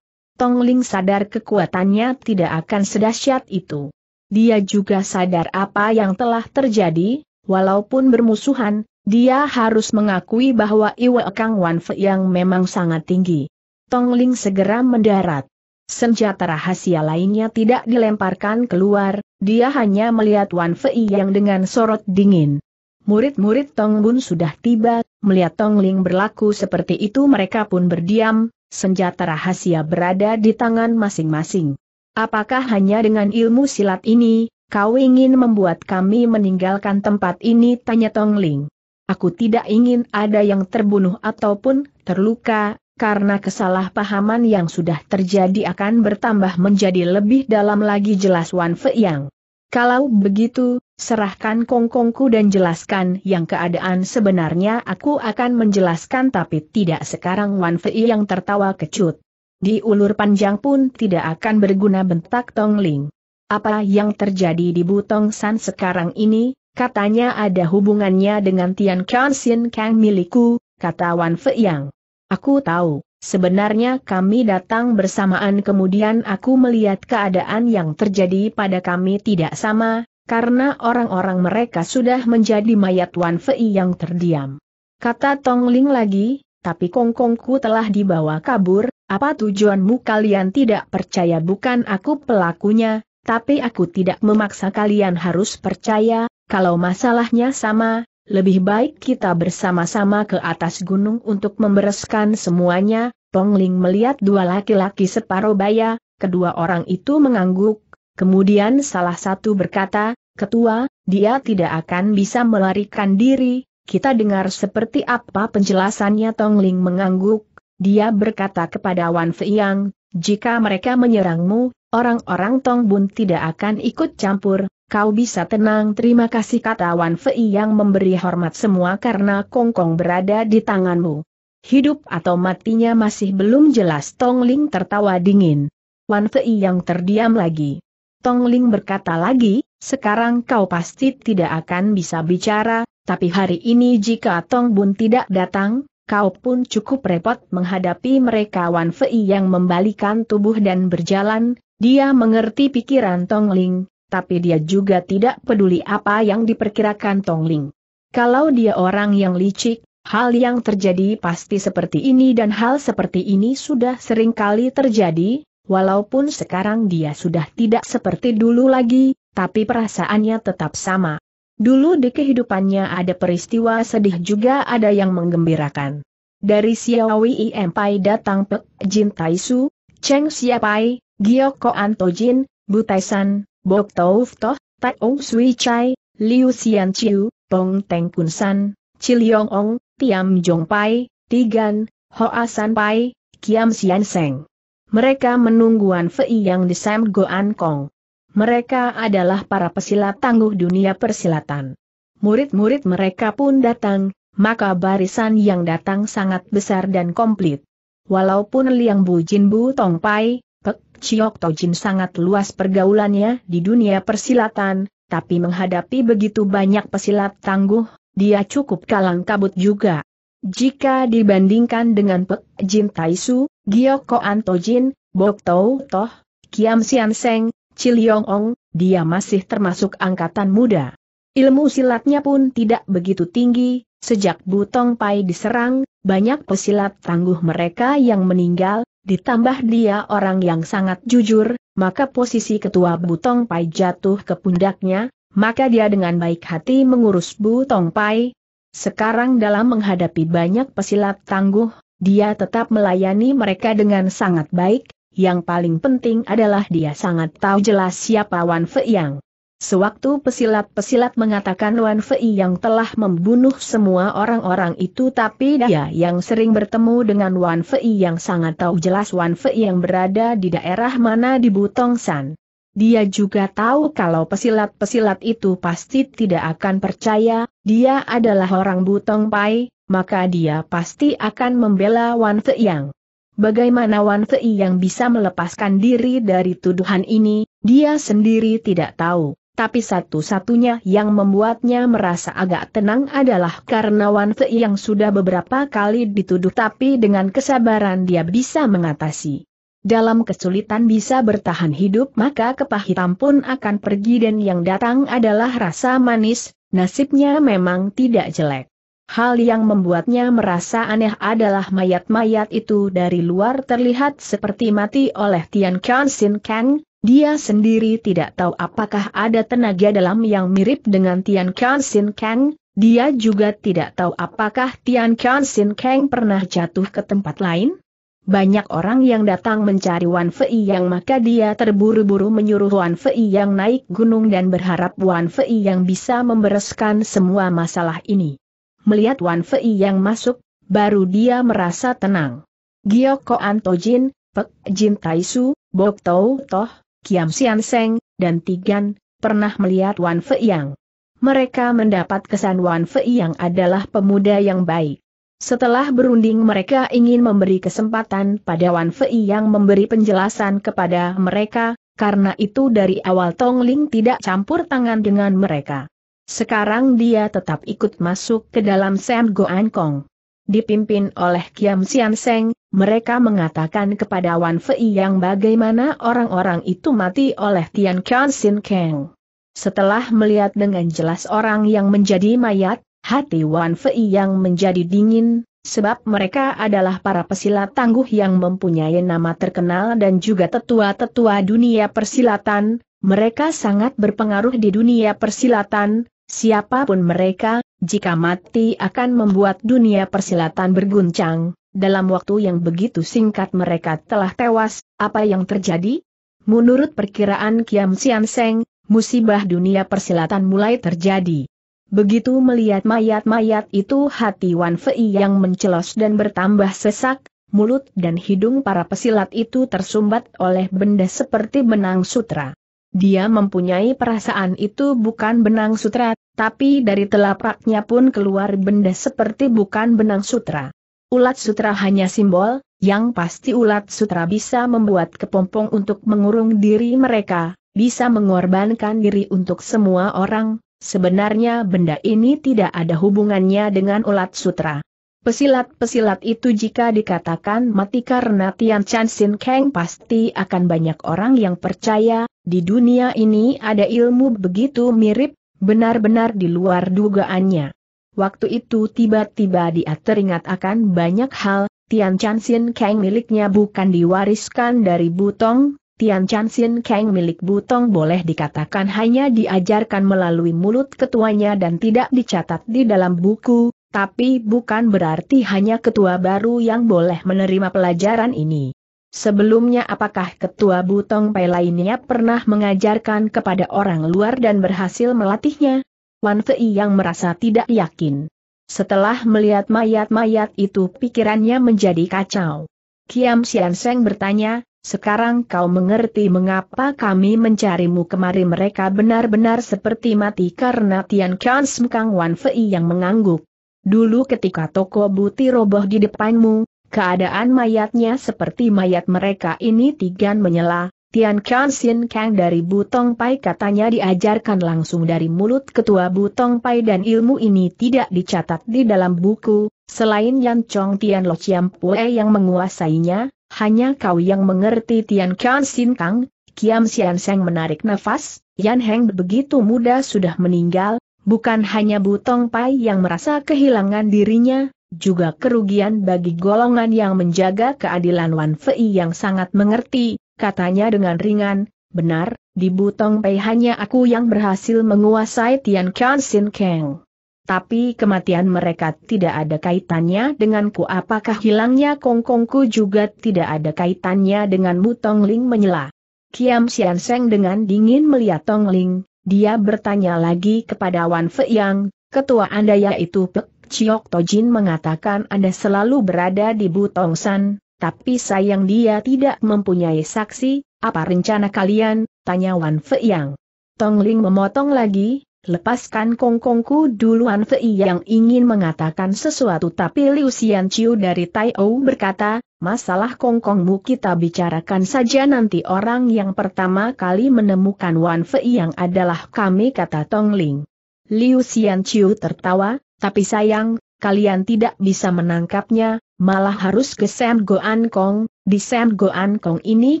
Tong Ling sadar kekuatannya tidak akan sedahsyat itu. Dia juga sadar apa yang telah terjadi, walaupun bermusuhan, dia harus mengakui bahwa Iwe Kang Wan Fei yang memang sangat tinggi. Tong Ling segera mendarat. Senjata rahasia lainnya tidak dilemparkan keluar, dia hanya melihat Wan Fei yang dengan sorot dingin. Murid-murid Tong Bun sudah tiba, melihat Tong Ling berlaku seperti itu mereka pun berdiam, senjata rahasia berada di tangan masing-masing. Apakah hanya dengan ilmu silat ini, kau ingin membuat kami meninggalkan tempat ini? Tanya Tong Ling. Aku tidak ingin ada yang terbunuh ataupun terluka, karena kesalahpahaman yang sudah terjadi akan bertambah menjadi lebih dalam lagi jelas Wan Feiyang. Kalau begitu, serahkan kongkongku dan jelaskan yang keadaan sebenarnya aku akan menjelaskan tapi tidak sekarang Wan Fei yang tertawa kecut. Di ulur panjang pun tidak akan berguna bentak Tong Ling. Apa yang terjadi di Butong San sekarang ini, katanya ada hubungannya dengan Tian Kansin Kang milikku, kata Wan Fei yang. Aku tahu, sebenarnya kami datang bersamaan kemudian aku melihat keadaan yang terjadi pada kami tidak sama, karena orang-orang mereka sudah menjadi mayat Wan Fei yang terdiam. Kata Tong Ling lagi, tapi kongkongku telah dibawa kabur, apa tujuanmu kalian tidak percaya bukan aku pelakunya, tapi aku tidak memaksa kalian harus percaya, kalau masalahnya sama, lebih baik kita bersama-sama ke atas gunung untuk membereskan semuanya, Tong Ling melihat dua laki-laki separuh baya, kedua orang itu mengangguk, kemudian salah satu berkata, Ketua, dia tidak akan bisa melarikan diri, kita dengar seperti apa penjelasannya Tong Ling mengangguk, dia berkata kepada Wan yang. Jika mereka menyerangmu, orang-orang Tong Bun tidak akan ikut campur, kau bisa tenang terima kasih kata Wan Fei yang memberi hormat semua karena Kong Kong berada di tanganmu. Hidup atau matinya masih belum jelas Tong Ling tertawa dingin. Wan Fei yang terdiam lagi. Tong Ling berkata lagi, sekarang kau pasti tidak akan bisa bicara, tapi hari ini jika Tong Bun tidak datang, kau pun cukup repot menghadapi mereka Wan Fei yang membalikan tubuh dan berjalan, dia mengerti pikiran Tong Ling, tapi dia juga tidak peduli apa yang diperkirakan Tong Ling. Kalau dia orang yang licik, hal yang terjadi pasti seperti ini dan hal seperti ini sudah sering kali terjadi, walaupun sekarang dia sudah tidak seperti dulu lagi, tapi perasaannya tetap sama. Dulu di kehidupannya ada peristiwa sedih juga ada yang menggembirakan. Dari Siawi Empai datang Pek Jin Taisu, Cheng Xiapai, Gioko Antojin, Butaisan, Bok Touf Toh, Tai Ong Sui Chai, Liu Xian Chiu, Pong Teng Kunsan, Chiliong Ong, Tiam Jong Pai, Tigan, Hoa San Pai, Kiam Sian Seng. Mereka menungguan Fei yang di Sam Goan Kong. Mereka adalah para pesilat tangguh dunia persilatan. Murid-murid mereka pun datang, maka barisan yang datang sangat besar dan komplit. Walaupun Liang Bu Jin Bu Tong Pai, Pek Chiok Jin sangat luas pergaulannya di dunia persilatan, tapi menghadapi begitu banyak pesilat tangguh, dia cukup kalang kabut juga. Jika dibandingkan dengan Pek Jin Taisu, Giok Anto Jin, Bok Tau Toh, Kiam Sian Seng, Ciliong Ong, dia masih termasuk angkatan muda. Ilmu silatnya pun tidak begitu tinggi, sejak Butong Pai diserang, banyak pesilat tangguh mereka yang meninggal, ditambah dia orang yang sangat jujur, maka posisi ketua Butong Pai jatuh ke pundaknya, maka dia dengan baik hati mengurus Butong Pai. Sekarang dalam menghadapi banyak pesilat tangguh, dia tetap melayani mereka dengan sangat baik, yang paling penting adalah dia sangat tahu jelas siapa Wan Fei Yang. Sewaktu pesilat-pesilat mengatakan Wan Fei yang telah membunuh semua orang-orang itu tapi dia yang sering bertemu dengan Wan Fei yang sangat tahu jelas Wan Fei yang berada di daerah mana di Butongsan. Dia juga tahu kalau pesilat-pesilat itu pasti tidak akan percaya, dia adalah orang Butong Pai, maka dia pasti akan membela Wan Fei Yang. Bagaimana Wan Fei yang bisa melepaskan diri dari tuduhan ini, dia sendiri tidak tahu. Tapi satu-satunya yang membuatnya merasa agak tenang adalah karena Wan Fei yang sudah beberapa kali dituduh tapi dengan kesabaran dia bisa mengatasi. Dalam kesulitan bisa bertahan hidup maka kepahitan pun akan pergi dan yang datang adalah rasa manis, nasibnya memang tidak jelek. Hal yang membuatnya merasa aneh adalah mayat-mayat itu dari luar terlihat seperti mati oleh Tian Kian Sin Kang, dia sendiri tidak tahu apakah ada tenaga dalam yang mirip dengan Tian Kian Sin Kang, dia juga tidak tahu apakah Tian Kian Sin Kang pernah jatuh ke tempat lain. Banyak orang yang datang mencari Wan Fei Yang maka dia terburu-buru menyuruh Wan Fei Yang naik gunung dan berharap Wan Fei Yang bisa membereskan semua masalah ini. Melihat Wan Fei yang masuk, baru dia merasa tenang. Gioko Antojin, Pek Jin Taisu, Bok Tau Toh, Kiam Sian Seng, dan Tigan, pernah melihat Wan Fei yang. Mereka mendapat kesan Wan Fei yang adalah pemuda yang baik. Setelah berunding mereka ingin memberi kesempatan pada Wan Fei yang memberi penjelasan kepada mereka, karena itu dari awal Tong Ling tidak campur tangan dengan mereka. Sekarang dia tetap ikut masuk ke dalam Sam Goan Kong. Dipimpin oleh Kiam Sian Seng, mereka mengatakan kepada Wan Fei yang bagaimana orang-orang itu mati oleh Tian Kian Sin Kang. Setelah melihat dengan jelas orang yang menjadi mayat, hati Wan Fei yang menjadi dingin, sebab mereka adalah para pesilat tangguh yang mempunyai nama terkenal dan juga tetua-tetua dunia persilatan, mereka sangat berpengaruh di dunia persilatan, Siapapun mereka, jika mati akan membuat dunia persilatan berguncang, dalam waktu yang begitu singkat mereka telah tewas, apa yang terjadi? Menurut perkiraan Kiam Sian Seng, musibah dunia persilatan mulai terjadi. Begitu melihat mayat-mayat itu hati Wan Fei yang mencelos dan bertambah sesak, mulut dan hidung para pesilat itu tersumbat oleh benda seperti benang sutra. Dia mempunyai perasaan itu bukan benang sutra, tapi dari telapaknya pun keluar benda seperti bukan benang sutra. Ulat sutra hanya simbol, yang pasti ulat sutra bisa membuat kepompong untuk mengurung diri mereka, bisa mengorbankan diri untuk semua orang, sebenarnya benda ini tidak ada hubungannya dengan ulat sutra. Pesilat-pesilat itu jika dikatakan mati karena Tian Chan Sin Kang pasti akan banyak orang yang percaya, di dunia ini ada ilmu begitu mirip, benar-benar di luar dugaannya. Waktu itu tiba-tiba dia teringat akan banyak hal, Tian Chan Sin Kang miliknya bukan diwariskan dari Butong, Tian Chan Sin Kang milik Butong boleh dikatakan hanya diajarkan melalui mulut ketuanya dan tidak dicatat di dalam buku, tapi bukan berarti hanya ketua baru yang boleh menerima pelajaran ini. Sebelumnya apakah ketua Butong Pai lainnya pernah mengajarkan kepada orang luar dan berhasil melatihnya? Wan Fei yang merasa tidak yakin. Setelah melihat mayat-mayat itu pikirannya menjadi kacau. Kiam Sian Seng bertanya, sekarang kau mengerti mengapa kami mencarimu kemari mereka benar-benar seperti mati karena Tian Kian Kang Wan Fei yang mengangguk. Dulu ketika toko buti roboh di depanmu, keadaan mayatnya seperti mayat mereka ini Tigan menyela, Tian Chan Sin Kang dari Butong Pai katanya diajarkan langsung dari mulut ketua Butong Pai dan ilmu ini tidak dicatat di dalam buku, selain Yan Chong Tian Lo Chiam Pue yang menguasainya, hanya kau yang mengerti Tian Chan Sin Kang, Kiam Sian Seng menarik nafas, Yan Heng begitu muda sudah meninggal, Bukan hanya Butong Pai yang merasa kehilangan dirinya, juga kerugian bagi golongan yang menjaga keadilan Wan Fei yang sangat mengerti, katanya dengan ringan, benar, di Butong Pai hanya aku yang berhasil menguasai Tian Kian Sin Kang. Tapi kematian mereka tidak ada kaitannya denganku apakah hilangnya kongkongku juga tidak ada kaitannya dengan Butong Ling menyela. Kiam Sian Seng dengan dingin melihat Tong Ling, dia bertanya lagi kepada Wan Fei Yang, ketua Anda yaitu Pek Chiok Tojin mengatakan Anda selalu berada di Butong San, tapi sayang dia tidak mempunyai saksi, apa rencana kalian, tanya Wan Fei Yang. Tong Ling memotong lagi, lepaskan kongkongku dulu Wan Fei yang ingin mengatakan sesuatu tapi Liu Xian Chiu dari Tai Ou berkata, masalah kongkongmu kita bicarakan saja nanti orang yang pertama kali menemukan Wan Fei yang adalah kami kata Tong Ling. Liu Xian Chiu tertawa, tapi sayang, kalian tidak bisa menangkapnya, malah harus ke Sam Goan Kong, di Sam Goan Kong ini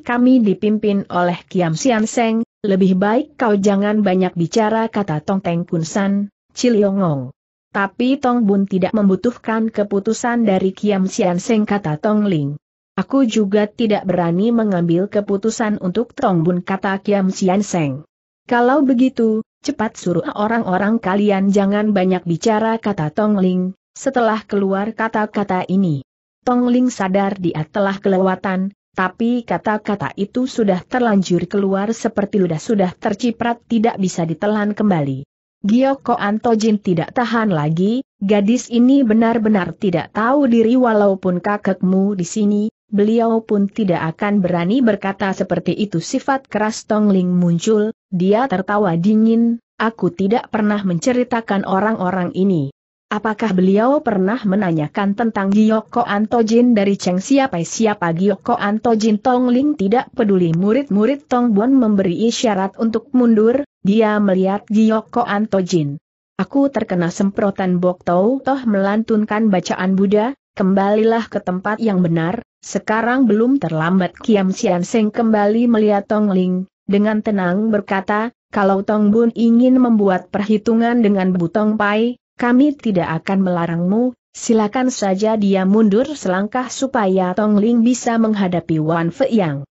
kami dipimpin oleh Kiam Sian Seng, lebih baik kau jangan banyak bicara kata Tong Teng Kun San, Ciliongong. Tapi Tong Bun tidak membutuhkan keputusan dari Kiam Sian Seng kata Tong Ling. Aku juga tidak berani mengambil keputusan untuk Tong Bun kata Kiam Sian Seng. Kalau begitu, cepat suruh orang-orang kalian jangan banyak bicara kata Tong Ling, setelah keluar kata-kata ini. Tong Ling sadar dia telah kelewatan, tapi kata-kata itu sudah terlanjur keluar seperti ludah sudah terciprat tidak bisa ditelan kembali. Gioko Antojin tidak tahan lagi, gadis ini benar-benar tidak tahu diri walaupun kakekmu di sini, beliau pun tidak akan berani berkata seperti itu sifat keras Tongling muncul, dia tertawa dingin, aku tidak pernah menceritakan orang-orang ini. Apakah beliau pernah menanyakan tentang Gioko Antojin dari Cheng siapa siapa Gioko Antojin Tongling tidak peduli murid-murid Tong Tongbon memberi isyarat untuk mundur, dia melihat Giyoko Antojin. Aku terkena semprotan Bok Tau Toh melantunkan bacaan Buddha, kembalilah ke tempat yang benar, sekarang belum terlambat Kiam Sian Seng kembali melihat Tong Ling, dengan tenang berkata, kalau Tong Bun ingin membuat perhitungan dengan Butong Pai, kami tidak akan melarangmu, silakan saja dia mundur selangkah supaya Tong Ling bisa menghadapi Wan Fei Yang.